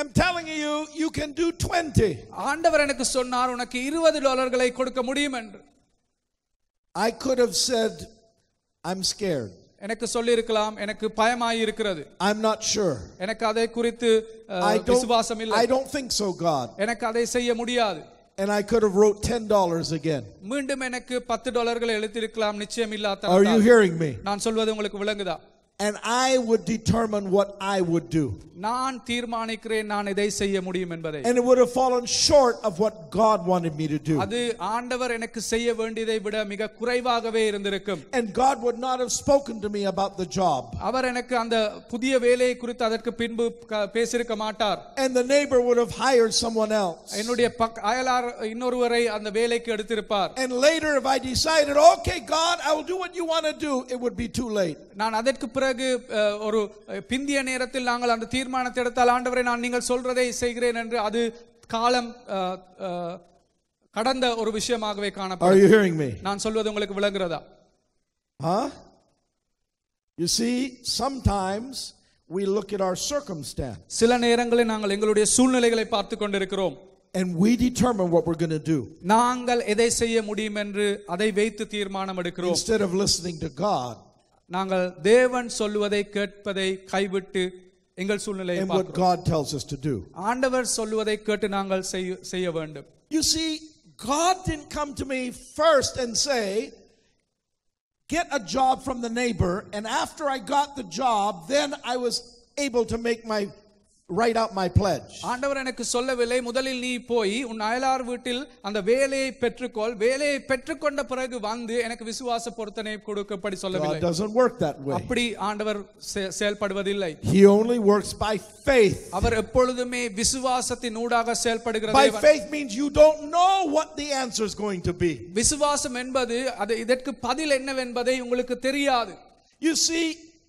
am telling you, you can do 20. ஆண்டவர் எனக்கு சொன்னார் உனக்கு 20 டாலர்களை கொடுக்க முடியும் என்று. I could have said I'm scared. எனக்கு சொல்லி இருக்கலாம் எனக்கு பயமாய் இருக்கிறது I'm not sure. எனக்கு அதை குறித்து விசுவாசம் இல்லை. I don't think so God. எனக்கு அதை செய்ய முடியாது. And I could have wrote ten dollars again. மீண்டும் எனக்கு பத்து டாலர்களை எழுத்திருக்கலாம் நிச்சயம் இல்லாத. Are you hearing me? நான் சொல்வது உங்களுக்கு விளங்குதா? and I would determine what I would do. And it would have fallen short of what God wanted me to do. And God would not have spoken to me about the job. And the neighbor would have hired someone else. And later if I decided okay God I will do what you want to do it would be too late. பிறகு ஒரு பிந்திய நேரத்தில் நாங்கள் அந்த தீர்மானத்தை எடுத்தால் ஆண்டவரை நான் நீங்கள் சொல்றதை செய்கிறேன் என்று அது காலம் கடந்த ஒரு விஷயமாகவே காணப்படும் நான் சொல்வது உங்களுக்கு விளங்குறதா You see, sometimes we look at our circumstance. சில நேரங்களில் நாங்கள் எங்களுடைய சூழ்நிலைகளை பார்த்து and we determine what we're going to do. நாங்கள் எதை செய்ய முடியும் என்று அதை வைத்து தீர்மானம் Instead of listening to God. நாங்கள் தேவன் சொல்லுவதை கேட்பதை கைவிட்டு எங்கள் சூழ்நிலையை And what God tells us to do. ஆண்டவர் சொல்லுவதை கேட்டு நாங்கள் செய்ய வேண்டும் You see, God didn't come to me first and say, Get a job from the neighbor, and after I got the job, then I was able to make my write out my pledge. God doesn't work that way. He only works by faith. By faith means you don't know what the answer is going to be. You see,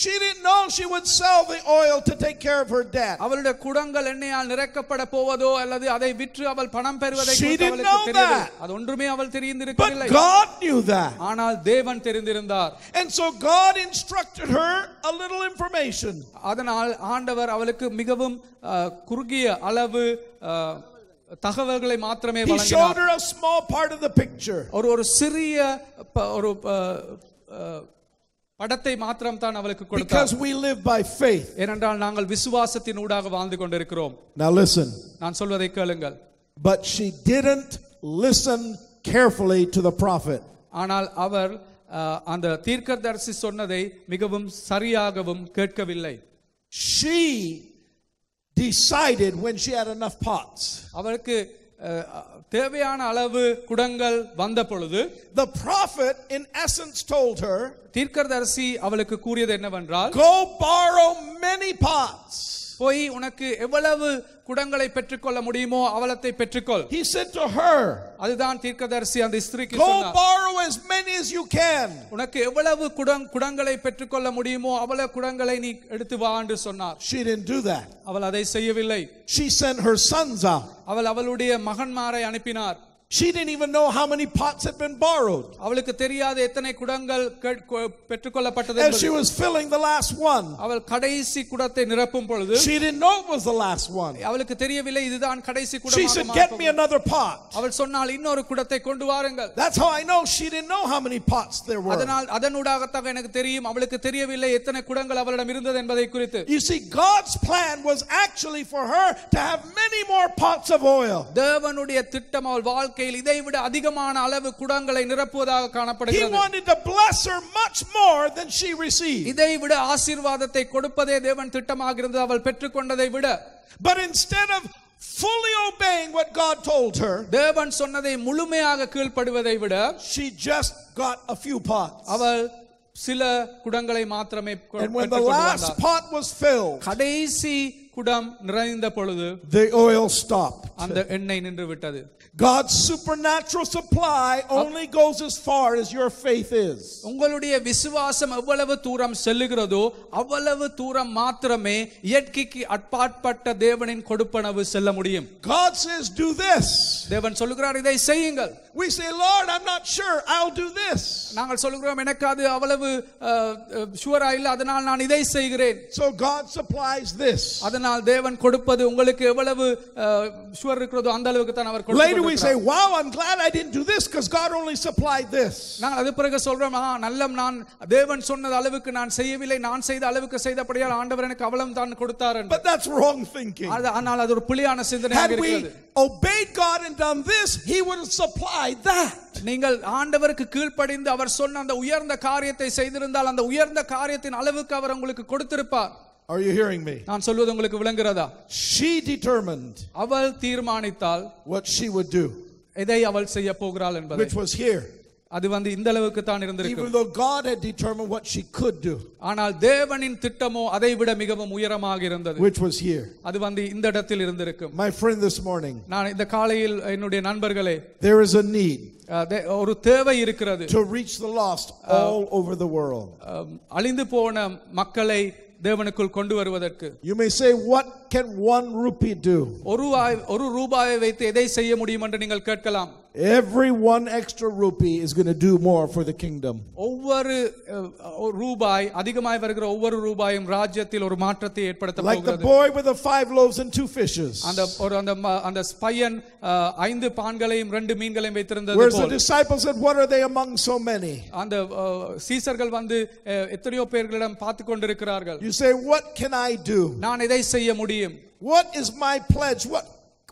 She didn't know she would sell the oil to take care of her debt. அவளுடைய குடங்கள் எண்ணெயால் நிரக்கப்பட போவதோ அல்லது அதை விற்று அவள் பணம் பெறுவதை she didn't know that. அது ஒன்றுமே அவள் தெரிந்திருக்கவில்லை. But God knew that. ஆனால் தேவன் தெரிந்திருந்தார். And so God instructed her a little information. அதனால் ஆண்டவர் அவளுக்கு மிகவும் குறுகிய அளவு தகவல்களை மாத்திரமே வழங்கினார். ஒரு ஒரு சிறிய ஒரு படத்தை மாத்திரம் தான் அவளுக்கு கொடுத்தார் because we live by faith ஏனென்றால் நாங்கள் விசுவாசத்தின் ஊடாக வாழ்ந்து கொண்டிருக்கிறோம் now listen நான் சொல்வதை கேளுங்கள் but she didn't listen carefully to the prophet ஆனால் அவர் அந்த தீர்க்கதரிசி சொன்னதை மிகவும் சரியாகவும் கேட்கவில்லை she decided when she had enough pots அவளுக்கு தேவையான அளவு குடங்கள் வந்த பொழுது the prophet in essence told her தீர்க்கதரிசி அவளுக்கு கூறியது என்னவென்றால் go borrow many pots போய் உனக்கு எவ்வளவு குடங்களை பெற்றுக்கொள்ள முடியுமோ அவலத்தை பெற்றுக்கொள் he said to her அதுதான் தீர்க்கதரிசி அந்த ஸ்திரீக்கு சொன்னார் go borrow as many as you can உனக்கு எவ்வளவு குடங் குடங்களை பெற்றுக்கொள்ள முடியுமோ அவல குடங்களை நீ எடுத்து வா என்று சொன்னார் she didn't do that அவள் அதை செய்யவில்லை she sent her sons out அவள் அவளுடைய மகன்மாரை அனுப்பினார் She didn't even know how many pots had been borrowed. And she was filling the last one. She didn't know it was the last one. She said get me another pot. That's how I know she didn't know how many pots there were. You see God's plan was actually for her to have many more pots of oil. வாழ்க்கையில் அதிகமான அளவு குடங்களை நிரப்புவதாக காணப்படுகிறது he wanted to bless her much more than she received ஆசீர்வாதத்தை கொடுப்பதே தேவன் திட்டமாக இருந்தது அவள் பெற்றுக்கொண்டதை விட but instead of fully obeying what God told her தேவன் சொன்னதை முழுமையாக கீழ்ப்படுவதை விட she just got a few pots அவள் சில குடங்களை மாத்திரமே and when the last pot was filled கடைசி குடம் நிறைந்த பொழுது the oil stopped அந்த எண்ணெய் நின்று விட்டது God's supernatural supply only goes as far as your faith is உங்களுடைய விசுவாசம் எவ்வளவு தூரம் செல்லுகிறதோ அவ்வளவு தூரம் மாத்திரமே இயற்கைக்கு அப்பாற்பட்ட தேவனின் கொடுப்பனவு செல்ல முடியும் God says do this தேவன் சொல்கிறார் இதை செய்யுங்கள் we say lord i'm not sure i'll do this நாங்கள் சொல்கிறோம் எனக்கு அது அவ்வளவு ஷூரா இல்ல அதனால் நான் இதை செய்கிறேன் so god supplies this அதனால் ஆனால் தேவன் கொடுப்பது உங்களுக்கு எவ்வளவு ஷுவர் இருக்கிறதோ அந்த அளவுக்கு தான் அவர் கொடுக்கிறார் later we say wow i'm glad i didn't do this cuz god only supplied this நாங்கள் அது பிறகு சொல்றோம் ஆ நல்லம் நான் தேவன் சொன்னது அளவுக்கு நான் செய்யவில்லை நான் செய்த அளவுக்கு செய்தபடியால் ஆண்டவர் எனக்கு அவலம் தான் கொடுத்தார் but that's wrong thinking அது ஆனால் அது ஒரு புலியான சிந்தனையாக இருக்கிறது obey god and done this he would have supplied that நீங்கள் ஆண்டவருக்கு கீழ்ப்படிந்து அவர் சொன்ன அந்த உயர்ந்த காரியத்தை செய்திருந்தால் அந்த உயர்ந்த காரியத்தின் அளவுக்கு அவர் உங்களுக்கு கொடுத்திருப்பார் Are you hearing me? She determined. அவள் tirmanital what she would do. Which was here. அது வந்து இந்த அளவுக்கு தான் இருந்திருக்கு even though god had determined what she could do ஆனால் தேவனின் திட்டமோ அதை விட மிகவும் உயரமாக இருந்தது which was here அது வந்து இந்த இடத்தில் my friend this morning நான் இந்த காலையில் என்னுடைய நண்பர்களே there is a need ஒரு தேவை இருக்கிறது to reach the lost all over the world அழிந்து போன மக்களை தேவனுக்குள் கொண்டு வருவதற்கு you may say what can one rupee do ஒரு ஒரு ரூபாயை வைத்து எதை செய்ய முடியும் என்று நீங்கள் கேட்கலாம் Every one extra rupee is going to do more for the kingdom. Like the boy with the five loaves and two fishes. அந்த the அந்த அந்த பையன் ஐந்து பான்களையும் ரெண்டு Whereas the disciples said what are they among so many? You say what can I do? What is my pledge? What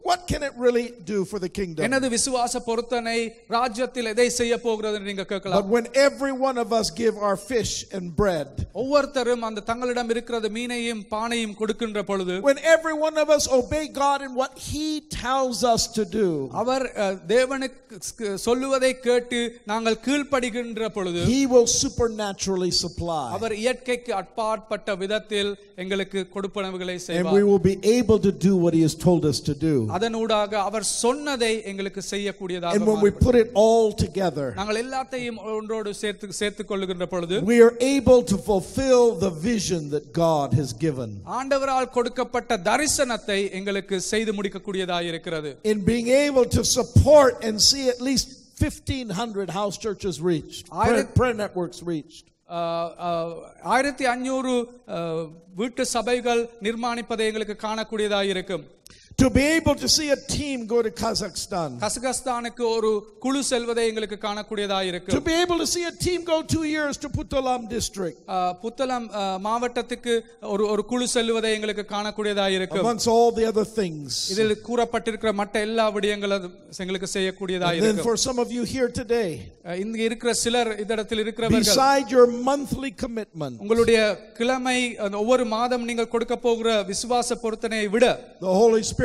what can it really do for the kingdom? But when every one of us give our fish and bread, when every one of us obey God in what He tells us to do, He will supernaturally supply. And we will be able to do what He has told us to do. அதனூடாக அவர் சொன்னதை எங்களுக்கு செய்யக்கூடியதாக And when we put it all together நாங்கள் எல்லாத்தையும் ஒன்றோடு சேர்த்து கொள்ளுகின்ற பொழுது we are able to fulfill the vision that God has given ஆண்டவரால் கொடுக்கப்பட்ட தரிசனத்தை எங்களுக்கு செய்து முடிக்க கூடியதாக இருக்கிறது In being able to support and see at least 1500 house churches reached prayer, prayer networks reached ஆயிரத்தி அஞ்சூறு வீட்டு சபைகள் நிர்மாணிப்பதை எங்களுக்கு காணக்கூடியதாக இருக்கும் to be able to see a team go to Kazakhstan. கசகஸ்தானுக்கு ஒரு குழு செல்வதை எங்களுக்கு காணக்கூடியதா இருக்கு. To be able to see a team go 2 years to Puttalam district. Puttalam மாவட்டத்துக்கு ஒரு ஒரு குழு செல்வதை எங்களுக்கு காணக்கூடியதா இருக்கு. Amongst all the other things. இதில் கூறப்பட்டிருக்கிற மற்ற எல்லா விடயங்களும் எங்களுக்கு செய்யக்கூடியதா இருக்கு. And then for some of you here today. இங்க இருக்கிற சிலர் இடத்தில் இருக்கிறவர்கள் beside your monthly commitment உங்களுடைய கிழமை ஒவ்வொரு மாதம் நீங்கள் கொடுக்க போகிற விசுவாச பொருத்தனை விட the holy spirit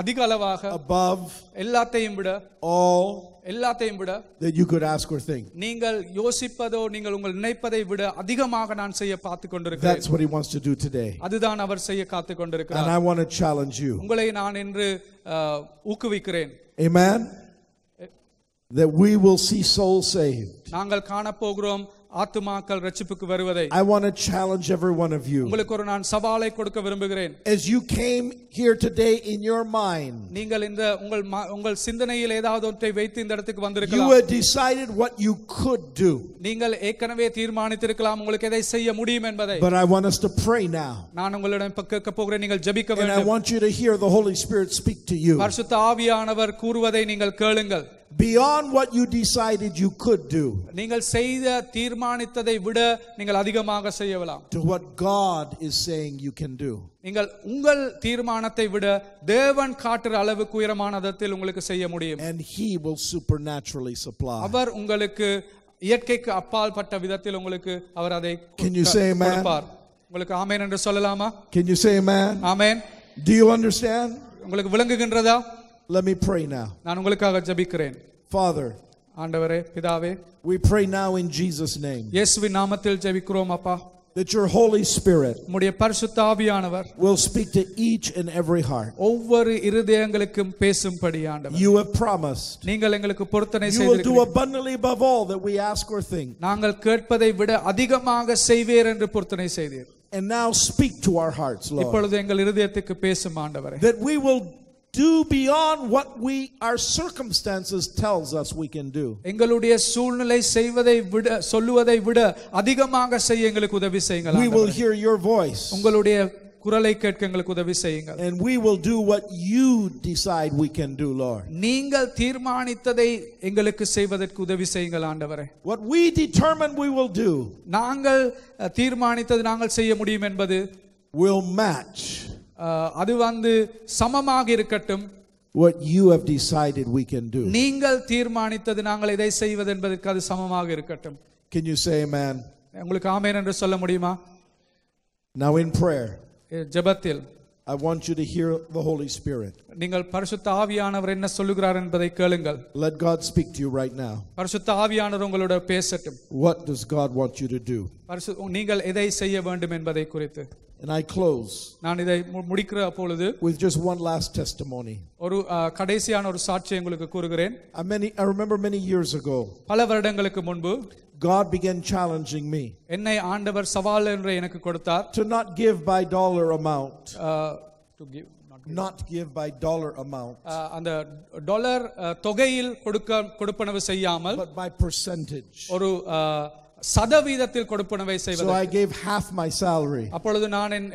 அதிக அளவாக above எல்லாத்தையும் விட all எல்லாத்தையும் விட that you could ask or think நீங்கள் யோசிப்பதோ நீங்கள் உங்கள் நினைப்பதை விட அதிகமாக நான் செய்ய பார்த்து கொண்டிருக்கிறேன் that's what he wants to do today அதுதான் அவர் செய்ய காத்து கொண்டிருக்கிறார் and i want to challenge you உங்களை நான் இன்று ஊக்குவிக்கிறேன் amen that we will see souls saved நாங்கள் காண போகிறோம் ஆத்துமாக்கள் ரட்சிப்புக்கு வருவதை I want to challenge every one of you. உங்களுக்கு ஒரு நான் சவாலை கொடுக்க விரும்புகிறேன். As you came here today in your mind. நீங்கள் இந்த உங்கள் உங்கள் சிந்தனையில் ஏதாவது ஒன்றை வைத்து இந்த இடத்துக்கு வந்திருக்கலாம். You had decided what you could do. நீங்கள் ஏற்கனவே தீர்மானித்திருக்கலாம் உங்களுக்கு எதை செய்ய முடியும் என்பதை. But I want us to pray now. நான் உங்களிடம் கேட்க போகிறேன் நீங்கள் ஜெபிக்க வேண்டும். And I want you to hear the Holy Spirit speak to you. பரிசுத்த ஆவியானவர் கூறுவதை நீங்கள் கேளுங்கள் beyond what you decided you could do நீங்கள் செய்த தீர்மானித்ததை விட நீங்கள் அதிகமாக செய்யலாம் to what god is saying you can do நீங்கள் உங்கள் தீர்மானத்தை விட தேவன் காட்டுற அளவுக்கு உயரமான விதத்தில் உங்களுக்கு செய்ய முடியும் and he will supernaturally supply அவர் உங்களுக்கு இயற்கைக்கு அப்பால் பட்ட விதத்தில் உங்களுக்கு அவர் அதை can you say amen உங்களுக்கு ஆமென் என்று சொல்லலாமா can you say amen amen do you understand உங்களுக்கு விளங்குகின்றதா let me pray now. Father, we pray now in Jesus name. இயேசுவின் நாமத்தில் ஜெபிக்கிறோம் அப்பா that your Holy Spirit will speak to each and every heart. You have promised. நீங்கள் எங்களுக்கு பொருத்தனை You will do abundantly above all that we ask or think. நாங்கள் கேட்பதை விட அதிகமாக செய்வீர் And now speak to our hearts, Lord. That we will do beyond what we our circumstances tells us we can do we will hear your voice and we will do what you decide we can do, Lord. What we determine we will do will match அது வந்து சமமாக இருக்கட்டும் what you have decided we can do நீங்கள் தீர்மானித்தது நாங்கள் இதை செய்வது என்பதற்கு அது சமமாக இருக்கட்டும் can you say amen உங்களுக்கு ஆமென் என்று சொல்ல முடியுமா now in prayer ஜெபத்தில் I want you to hear the Holy Spirit. நீங்கள் பரிசுத்த ஆவியானவர் என்ன சொல்லுகிறார் என்பதை கேளுங்கள். Let God speak to you right now. பரிசுத்த ஆவியானவர் உங்களோட பேசட்டும். What does God want you to do? நீங்கள் எதை செய்ய வேண்டும் என்பதை குறித்து and I close. with just one last testimony. ஒரு Many I remember many years ago. பல வருடங்களுக்கு God began challenging me. To not give by dollar amount. to give not give by dollar amount அந்த dollar தொகையில் கொடுக்க கொடுப்பனவு செய்யாமல் but by percentage Oru. uh, சதவீதத்தில் கொடுப்பனவை செய்வது so i gave half my salary அப்பொழுது நான் என்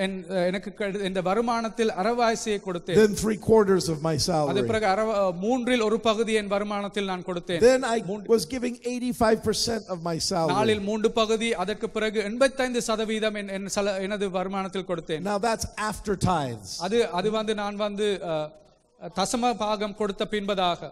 எனக்கு இந்த வருமானத்தில் அரவாசியை கொடுத்தேன் then three quarters of my salary அதே பிறகு மூன்றில் ஒரு பகுதி என் வருமானத்தில் நான் கொடுத்தேன் then i was giving 85% of my salary நாளில் மூன்று பகுதி அதற்கு பிறகு 85 சதவீதம் என் எனது வருமானத்தில் கொடுத்தேன் now that's after tithes அது அது வந்து நான் வந்து தசம பாகம் கொடுத்த பின்பதாக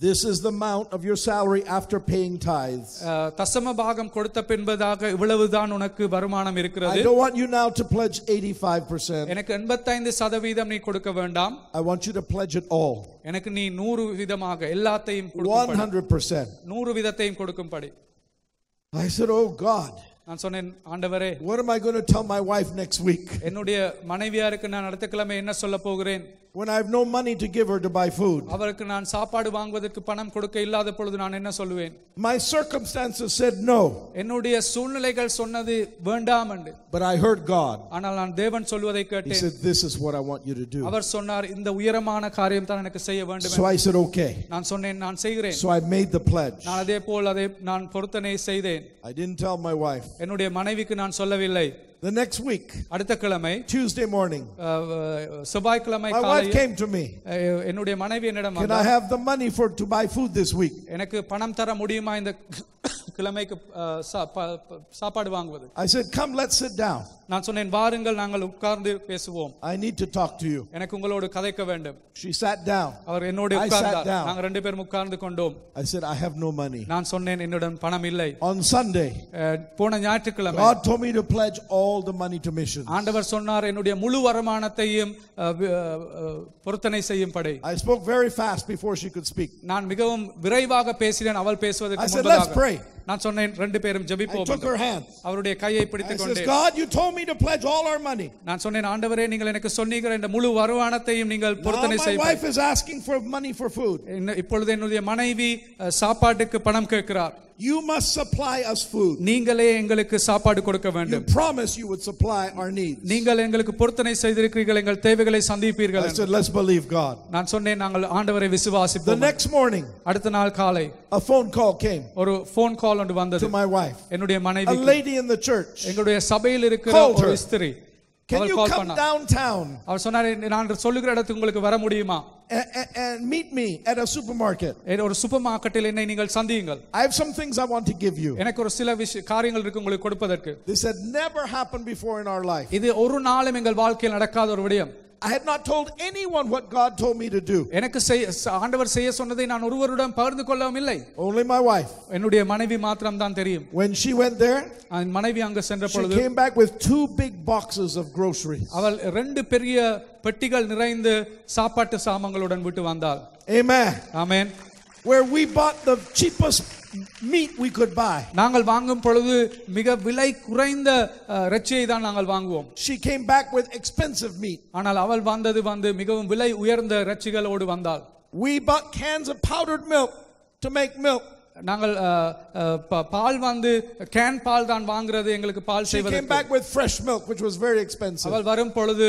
This is the amount of your salary after paying tithes. Uh, I don't want you now to pledge 85%. I want you to pledge it all. 100%. I said, Oh God. What am I going to tell my wife next week? when I have no money to give her to buy food. My circumstances said no. But I heard God. He said, This is what I want you to do. So I said, Okay. So I made the pledge. I didn't tell my wife. The next week. Tuesday morning. செவ்வாய்க்கிழமை காலையில் My wife came to me. Can I have the money for to buy food this week? கிழமைக்கு சாப்பாடு வாங்குவது I said come let's sit down நான் சொன்னேன் வாருங்கள் நாங்கள் உட்கார்ந்து பேசுவோம் I need to talk to you எனக்கு உங்களோடு கதைக்க வேண்டும் she sat down அவர் என்னோடு உட்கார்ந்தார் நாங்கள் ரெண்டு பேரும் உட்கார்ந்து கொண்டோம் I said I have no money நான் சொன்னேன் என்னிடம் பணம் இல்லை on Sunday போன ஞாயிற்றுக்கிழமை God told me to pledge all the money to missions ஆண்டவர் சொன்னார் என்னுடைய முழு வருமானத்தையும் பொருத்தனை செய்யும் படை I spoke very fast before she could speak நான் மிகவும் விரைவாக பேசினேன் அவள் பேசுவதற்கு முன்பதாக நான் சொன்னேன் ரெண்டு பேரும் ஜெபிப்போம் அவருடைய கையை பிடித்துக் கொண்டு God you told me to pledge all our money நான் சொன்னேன் ஆண்டவரே நீங்கள் எனக்கு சொன்னீங்க இந்த முழு வருமானத்தையும் நீங்கள் பொருத்தனை செய்ய my wife is asking for money for food இப்பொழுது என்னுடைய மனைவி சாப்பாட்டுக்கு பணம் கேட்கிறார் you must supply us food. You promise you would supply our needs. I said, let's believe God. The next morning, a phone call came to my wife, a lady in the church called her. Can you come downtown? and, meet me at a supermarket ஒரு super மார்க்கெட்டில் என்னை நீங்கள் சந்தியுங்கள் i have some things i want to give you எனக்கு ஒரு this had never happened before in our life I had not told anyone what God told me to do. Only my wife. When she went there, and she came back with two big boxes of groceries. Amen. Amen. Where we bought the cheapest meat we could buy. நாங்கள் வாங்கும் பொழுது மிக விலை குறைந்த இறைச்சியை தான் நாங்கள் வாங்குவோம். She came back with expensive meat. ஆனால் அவள் வந்தது வந்து மிகவும் விலை உயர்ந்த இறைச்சிகளோடு வந்தாள். We bought cans of powdered milk to make milk. நாங்கள் பால் வந்து கேன் பால் தான் வாங்குறது எங்களுக்கு பால் செய்வது came back with fresh milk which was very expensive அவள் வரும் பொழுது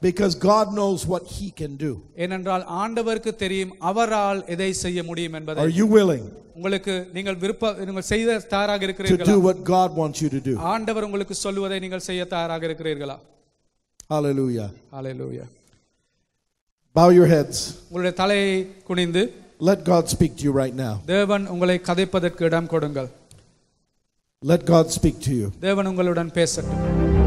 because God knows what he can do ஏனென்றால் ஆண்டவருக்கு தெரியும் அவரால் எதை செய்ய முடியும் என்பதை are you willing உங்களுக்கு நீங்கள் விருப்ப நீங்கள் செய்ய தயாராக இருக்கிறீர்களா to do what God wants you to do ஆண்டவர் உங்களுக்கு சொல்லுவதை நீங்கள் செய்ய தயாராக இருக்கிறீர்களா hallelujah hallelujah bow your heads உங்களுடைய தலையை குனிந்து let God speak to you right now தேவன் உங்களை கதைப்பதற்கு இடம் கொடுங்கள் let God speak to you தேவன் உங்களுடன் பேசட்டும்